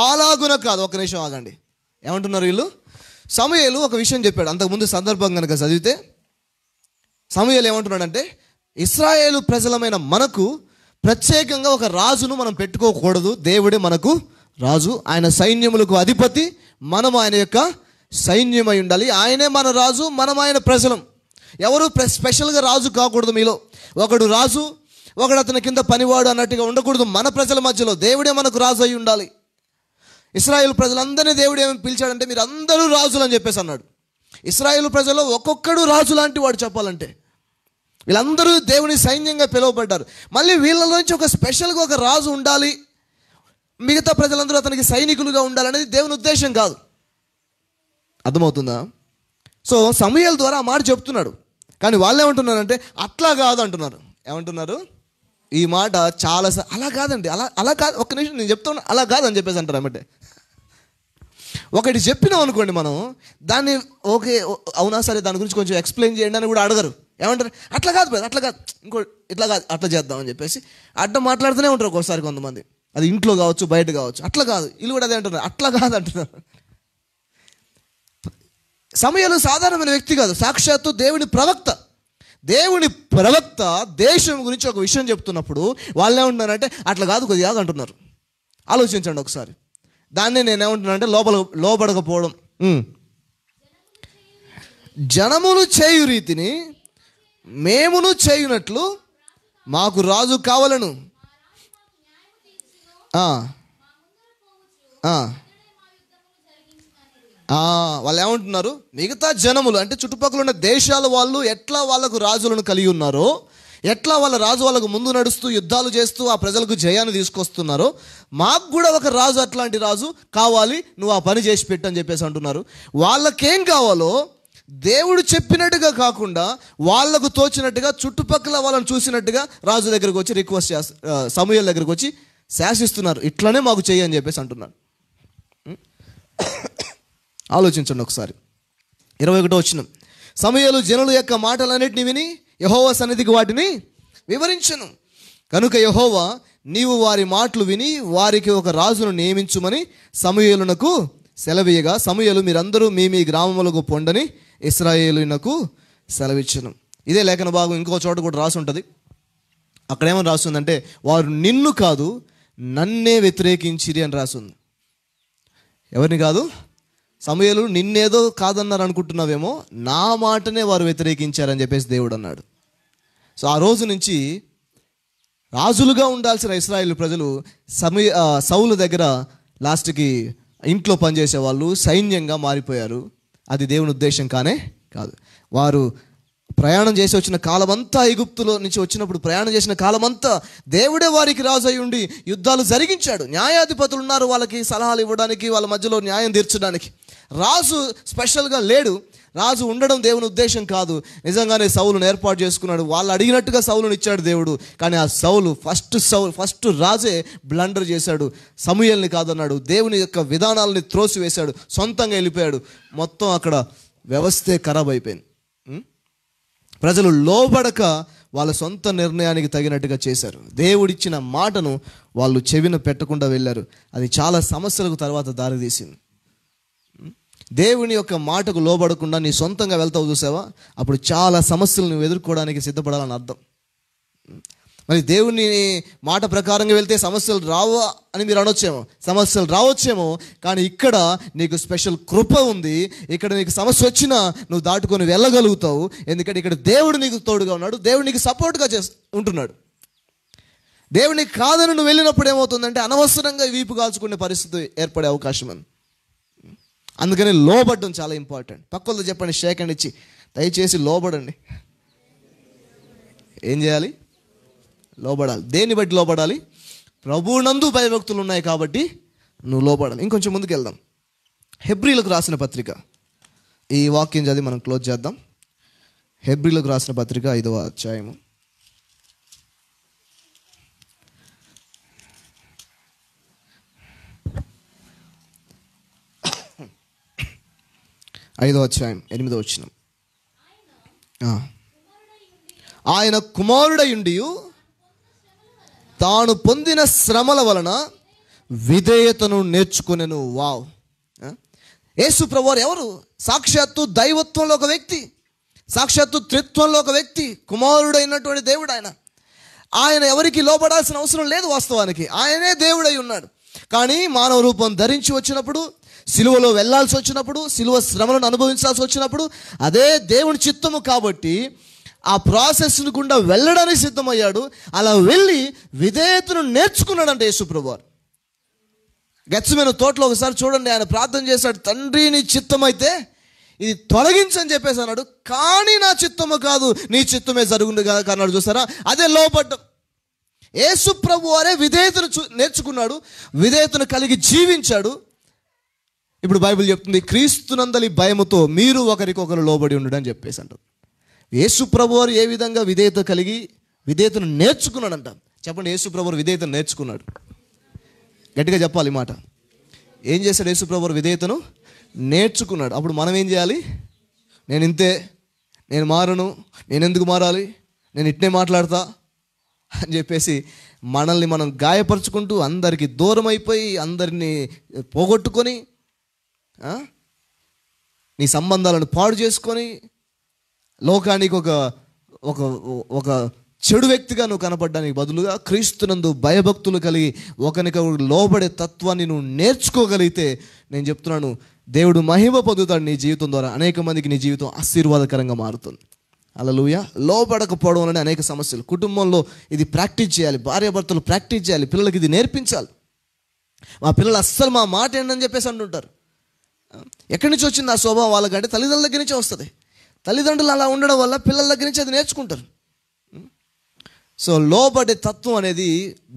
అలాగున కాదు ఒక నిమిషం ఆగండి ఏమంటున్నారు వీళ్ళు సమూయేలు ఒక విషయం చెప్పాడు అంతకుముందు సందర్భం కనుక చదివితే సమూయేలు ఏమంటున్నాడంటే ఇస్రాయేలు ప్రజలమైన మనకు ప్రత్యేకంగా ఒక రాజును మనం పెట్టుకోకూడదు దేవుడే మనకు రాజు ఆయన సైన్యములకు అధిపతి మనం ఆయన యొక్క సైన్యమై ఉండాలి ఆయనే మన రాజు మనం ఆయన ప్రజలం ఎవరు స్పెషల్గా రాజు కాకూడదు మీలో ఒకడు రాజు ఒకడు అతని కింద పనివాడు అన్నట్టుగా ఉండకూడదు మన ప్రజల మధ్యలో దేవుడే మనకు రాజు అయి ఉండాలి ఇస్రాయేల్ ప్రజలందరినీ దేవుడు ఏమని పిలిచాడంటే మీరు అందరూ రాజులు అని చెప్పేసి అన్నాడు ఇస్రాయేల్ ప్రజల్లో ఒక్కొక్కడు రాజు లాంటి వాడు చెప్పాలంటే వీళ్ళందరూ దేవుని సైన్యంగా పిలువబడ్డారు మళ్ళీ వీళ్ళ నుంచి ఒక స్పెషల్గా ఒక రాజు ఉండాలి మిగతా ప్రజలందరూ అతనికి సైనికులుగా ఉండాలనేది దేవుని ఉద్దేశం కాదు అర్థమవుతుందా సో సమయాల ద్వారా ఆ మాట చెప్తున్నాడు కానీ వాళ్ళు ఏమంటున్నారంటే అట్లా కాదు అంటున్నారు ఏమంటున్నారు ఈ మాట చాలా అలా కాదండి అలా అలా కాదు ఒక్క నిమిషం నేను చెప్తాను అలా కాదని చెప్పేసి అంటారు ఏమంటే ఒకటి చెప్పినాం అనుకోండి మనం దాన్ని ఓకే అవునా సరే దాని గురించి కొంచెం ఎక్స్ప్లెయిన్ చేయండి అని కూడా అడగరు ఏమంటారు అట్లా కాదు పోయి అట్లా కాదు ఇంకో ఇట్లా కాదు అట్లా చేద్దామని చెప్పేసి అడ్డం మాట్లాడుతూనే ఉంటారు ఒక్కోసారి కొంతమంది అది ఇంట్లో కావచ్చు బయట కావచ్చు అట్లా కాదు ఇల్లు కూడా అదే అంటున్నారు అట్లా కాదు అంటున్నారు సమయంలో సాధారణమైన వ్యక్తి కాదు సాక్షాత్తు దేవుని ప్రవక్త దేవుని ప్రవక్త దేశం గురించి ఒక విషయం చెప్తున్నప్పుడు వాళ్ళు ఏమంటున్నారంటే అట్లా కాదు కొద్దిగా అంటున్నారు ఆలోచించండి ఒకసారి దాన్ని అంటే లోపల లోపడకపోవడం జనములు చేయు రీతిని మేమును చేయునట్లు మాకు రాజు కావలను వాళ్ళు ఏమంటున్నారు మిగతా జనములు అంటే చుట్టుపక్కల ఉన్న దేశాల వాళ్ళు ఎట్లా వాళ్ళకు రాజులను కలిగి ఉన్నారో ఎట్లా వాళ్ళ రాజు వాళ్ళకు ముందు నడుస్తూ యుద్ధాలు చేస్తూ ఆ ప్రజలకు జయాన్ని తీసుకొస్తున్నారో మాకు కూడా ఒక రాజు అట్లాంటి రాజు కావాలి నువ్వు ఆ పని చేసి పెట్టు అని చెప్పేసి అంటున్నారు వాళ్ళకేం కావాలో దేవుడు చెప్పినట్టుగా కాకుండా వాళ్లకు తోచినట్టుగా చుట్టుపక్కల వాళ్ళని చూసినట్టుగా రాజు దగ్గరకు వచ్చి రిక్వెస్ట్ చేస్త సమూహల దగ్గరకు వచ్చి శాసిస్తున్నారు ఇట్లానే మాకు చెయ్యి అని చెప్పేసి అంటున్నాడు ఆలోచించండి ఒకసారి ఇరవై ఒకటో వచ్చిన సమయాలు జనుల యొక్క మాటలన్నింటినీ విని యహోవ సన్నిధికి వాటిని వివరించను కనుక యహోవ నీవు వారి మాటలు విని వారికి ఒక రాజును నియమించుమని సమయలునకు సెలవీయగా సమయలు మీరందరూ మీ మీ గ్రామములకు పొండని ఇస్రాయేలునకు సెలవిచ్చను ఇదే లేఖన భాగం ఇంకో చోట కూడా రాసి ఉంటుంది అక్కడేమని రాస్తుందంటే వారు నిన్ను కాదు నన్నే వ్యతిరేకించిరి అని రాస్తుంది ఎవరిని కాదు సమయలు నిన్నేదో కాదన్నారు అనుకుంటున్నావేమో నా మాటనే వారు వ్యతిరేకించారని చెప్పేసి దేవుడు అన్నాడు సో ఆ రోజు నుంచి రాజులుగా ఉండాల్సిన ఇస్రాయేల్ ప్రజలు సమయ సౌలు దగ్గర లాస్ట్కి ఇంట్లో పనిచేసే వాళ్ళు సైన్యంగా మారిపోయారు అది దేవుని ఉద్దేశం కానే కాదు వారు ప్రయాణం చేసి వచ్చిన కాలమంతా ఎగుప్తులో నుంచి వచ్చినప్పుడు ప్రయాణం చేసిన కాలమంతా దేవుడే వారికి రాజు అయి ఉండి యుద్ధాలు జరిగించాడు న్యాయాధిపతులు ఉన్నారు వాళ్ళకి సలహాలు ఇవ్వడానికి వాళ్ళ మధ్యలో న్యాయం తీర్చడానికి రాజు స్పెషల్గా లేడు రాజు ఉండడం దేవుని ఉద్దేశం కాదు నిజంగానే సౌలను ఏర్పాటు చేసుకున్నాడు వాళ్ళు అడిగినట్టుగా సౌలను ఇచ్చాడు దేవుడు కానీ ఆ సౌలు ఫస్ట్ సౌలు ఫస్ట్ రాజే బ్లండర్ చేశాడు సమూయల్ని కాదన్నాడు దేవుని యొక్క విధానాలని త్రోసివేశాడు సొంతంగా వెళ్ళిపోయాడు మొత్తం అక్కడ వ్యవస్థే ఖరాబ్ అయిపోయింది ప్రజలు లోబడక వాళ్ళ సొంత నిర్ణయానికి తగినట్టుగా చేశారు దేవుడిచ్చిన మాటను వాళ్ళు చెవిన పెట్టకుండా వెళ్ళారు అది చాలా సమస్యలకు తర్వాత దారితీసింది దేవుని యొక్క మాటకు లోబడకుండా నీ సొంతంగా వెళ్తావు చూసావా అప్పుడు చాలా సమస్యలు నువ్వు ఎదుర్కోవడానికి సిద్ధపడాలని అర్థం మరి దేవుని మాట ప్రకారంగా వెళ్తే సమస్యలు రావా అని మీరు అనొచ్చేమో సమస్యలు రావచ్చేమో కానీ ఇక్కడ నీకు స్పెషల్ కృప ఉంది ఇక్కడ నీకు సమస్య వచ్చినా నువ్వు దాటుకొని వెళ్ళగలుగుతావు ఎందుకంటే ఇక్కడ దేవుడు నీకు తోడుగా ఉన్నాడు దేవుడు నీకు సపోర్ట్గా చే ఉంటున్నాడు దేవునికి కాదని నువ్వు వెళ్ళినప్పుడు ఏమవుతుందంటే అనవసరంగా వీపు కాల్చుకునే పరిస్థితి ఏర్పడే అవకాశం ఉంది అందుకని లోబడడం చాలా ఇంపార్టెంట్ పక్కలతో చెప్పండి షేక్ ఇచ్చి దయచేసి లోబడండి ఏం చేయాలి లోబడాలి దేన్ని బట్టి లోబడాలి ప్రభునందు భయభక్తులు ఉన్నాయి కాబట్టి నువ్వు లోపడాలి ఇంకొంచెం ముందుకు వెళ్దాం హెబ్రిలకు రాసిన పత్రిక ఈ వాక్యం చదివి మనం క్లోజ్ చేద్దాం హెబ్రిలకు రాసిన పత్రిక ఐదవ అధ్యాయము ఐదో అధ్యాయం ఎనిమిదో వచ్చిన ఆయన కుమారుడయుండి తాను పొందిన శ్రమల వలన విధేయతను నేర్చుకునేను వావ్ యేసు ప్రభువారు ఎవరు సాక్షాత్తు దైవత్వంలో ఒక వ్యక్తి సాక్షాత్తు త్రిత్వంలో ఒక వ్యక్తి కుమారుడైనటువంటి దేవుడు ఆయన ఆయన ఎవరికి లోపడాల్సిన అవసరం లేదు వాస్తవానికి ఆయనే దేవుడై ఉన్నాడు కానీ మానవ రూపం ధరించి వచ్చినప్పుడు సిలువలో వెళ్లాల్సి వచ్చినప్పుడు సిలువ శ్రమలను అనుభవించాల్సి వచ్చినప్పుడు అదే దేవుని చిత్తము కాబట్టి ఆ ప్రాసెస్ గుండా వెళ్ళడానికి సిద్ధమయ్యాడు అలా వెళ్ళి విధేయతను నేర్చుకున్నాడంట యేసుప్రభువారు గచ్చమైన తోటలో ఒకసారి చూడండి ఆయన ప్రార్థన చేశాడు తండ్రిని చిత్తమైతే ఇది తొలగించని చెప్పేసి అన్నాడు కానీ నా చిత్తము కాదు నీ చిత్తమే జరుగుండు అన్నాడు చూసారా అదే లోపడ్డం యేసు ప్రభు వారే విధేయతను నేర్చుకున్నాడు విధేయతను కలిగి జీవించాడు ఇప్పుడు బైబిల్ చెప్తుంది క్రీస్తునందలి భయముతో మీరు ఒకరికొకరు లోబడి ఉండడం చెప్పేసి అంటారు యేసు ఏ విధంగా విధేయత కలిగి విధేయతను నేర్చుకున్నాడంట చెప్పండి యేసు ప్రభువారు విధేయతను నేర్చుకున్నాడు గట్టిగా చెప్పాలి మాట ఏం చేశాడు యేసు ప్రభువారు విధేయతను నేర్చుకున్నాడు అప్పుడు మనం ఏం చేయాలి నేను ఇంతే నేను మారను నేను ఎందుకు మారాలి నేను ఇట్నే మాట్లాడతా అని చెప్పేసి మనల్ని మనం గాయపరుచుకుంటూ అందరికీ దూరం అయిపోయి అందరినీ పోగొట్టుకొని నీ సంబంధాలను పాడు చేసుకొని లోకానికి ఒక ఒక ఒక చెడు వ్యక్తిగా నువ్వు కనపడడానికి బదులుగా క్రీస్తునందు భయభక్తులు కలిగి ఒకరికొకరు లోబడే తత్వాన్ని నువ్వు నేర్చుకోగలిగితే నేను చెప్తున్నాను దేవుడు మహిమ పొందుతాడు నీ జీవితం ద్వారా అనేక మందికి నీ జీవితం ఆశీర్వాదకరంగా మారుతుంది అలలుయ లోపడకపోవడం అనేది అనేక సమస్యలు కుటుంబంలో ఇది ప్రాక్టీస్ చేయాలి భార్యాభర్తలు ప్రాక్టీస్ చేయాలి పిల్లలకి ఇది నేర్పించాలి మా పిల్లలు అస్సలు మా మాట ఏంటని చెప్పేసి అంటుంటారు ఎక్కడి నుంచి వచ్చింది ఆ స్వభావం వాళ్ళకంటే తల్లిదండ్రుల దగ్గర నుంచే వస్తుంది తల్లిదండ్రులు అలా ఉండడం వల్ల పిల్లల దగ్గర నుంచి అది నేర్చుకుంటారు సో లోబడే తత్వం అనేది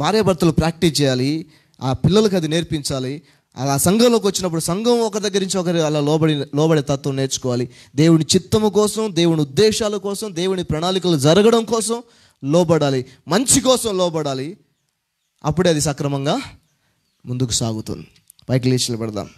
భార్యాభర్తలు ప్రాక్టీస్ చేయాలి ఆ పిల్లలకు అది నేర్పించాలి అలా సంఘంలోకి వచ్చినప్పుడు సంఘం ఒక దగ్గర నుంచి ఒకరి అలా లోబడి లోబడే తత్వం నేర్చుకోవాలి దేవుని చిత్తము కోసం దేవుని ఉద్దేశాల కోసం దేవుని ప్రణాళికలు జరగడం కోసం లోబడాలి మంచి కోసం లోబడాలి అప్పుడే అది సక్రమంగా ముందుకు సాగుతుంది పైకి లేచి పెడదాం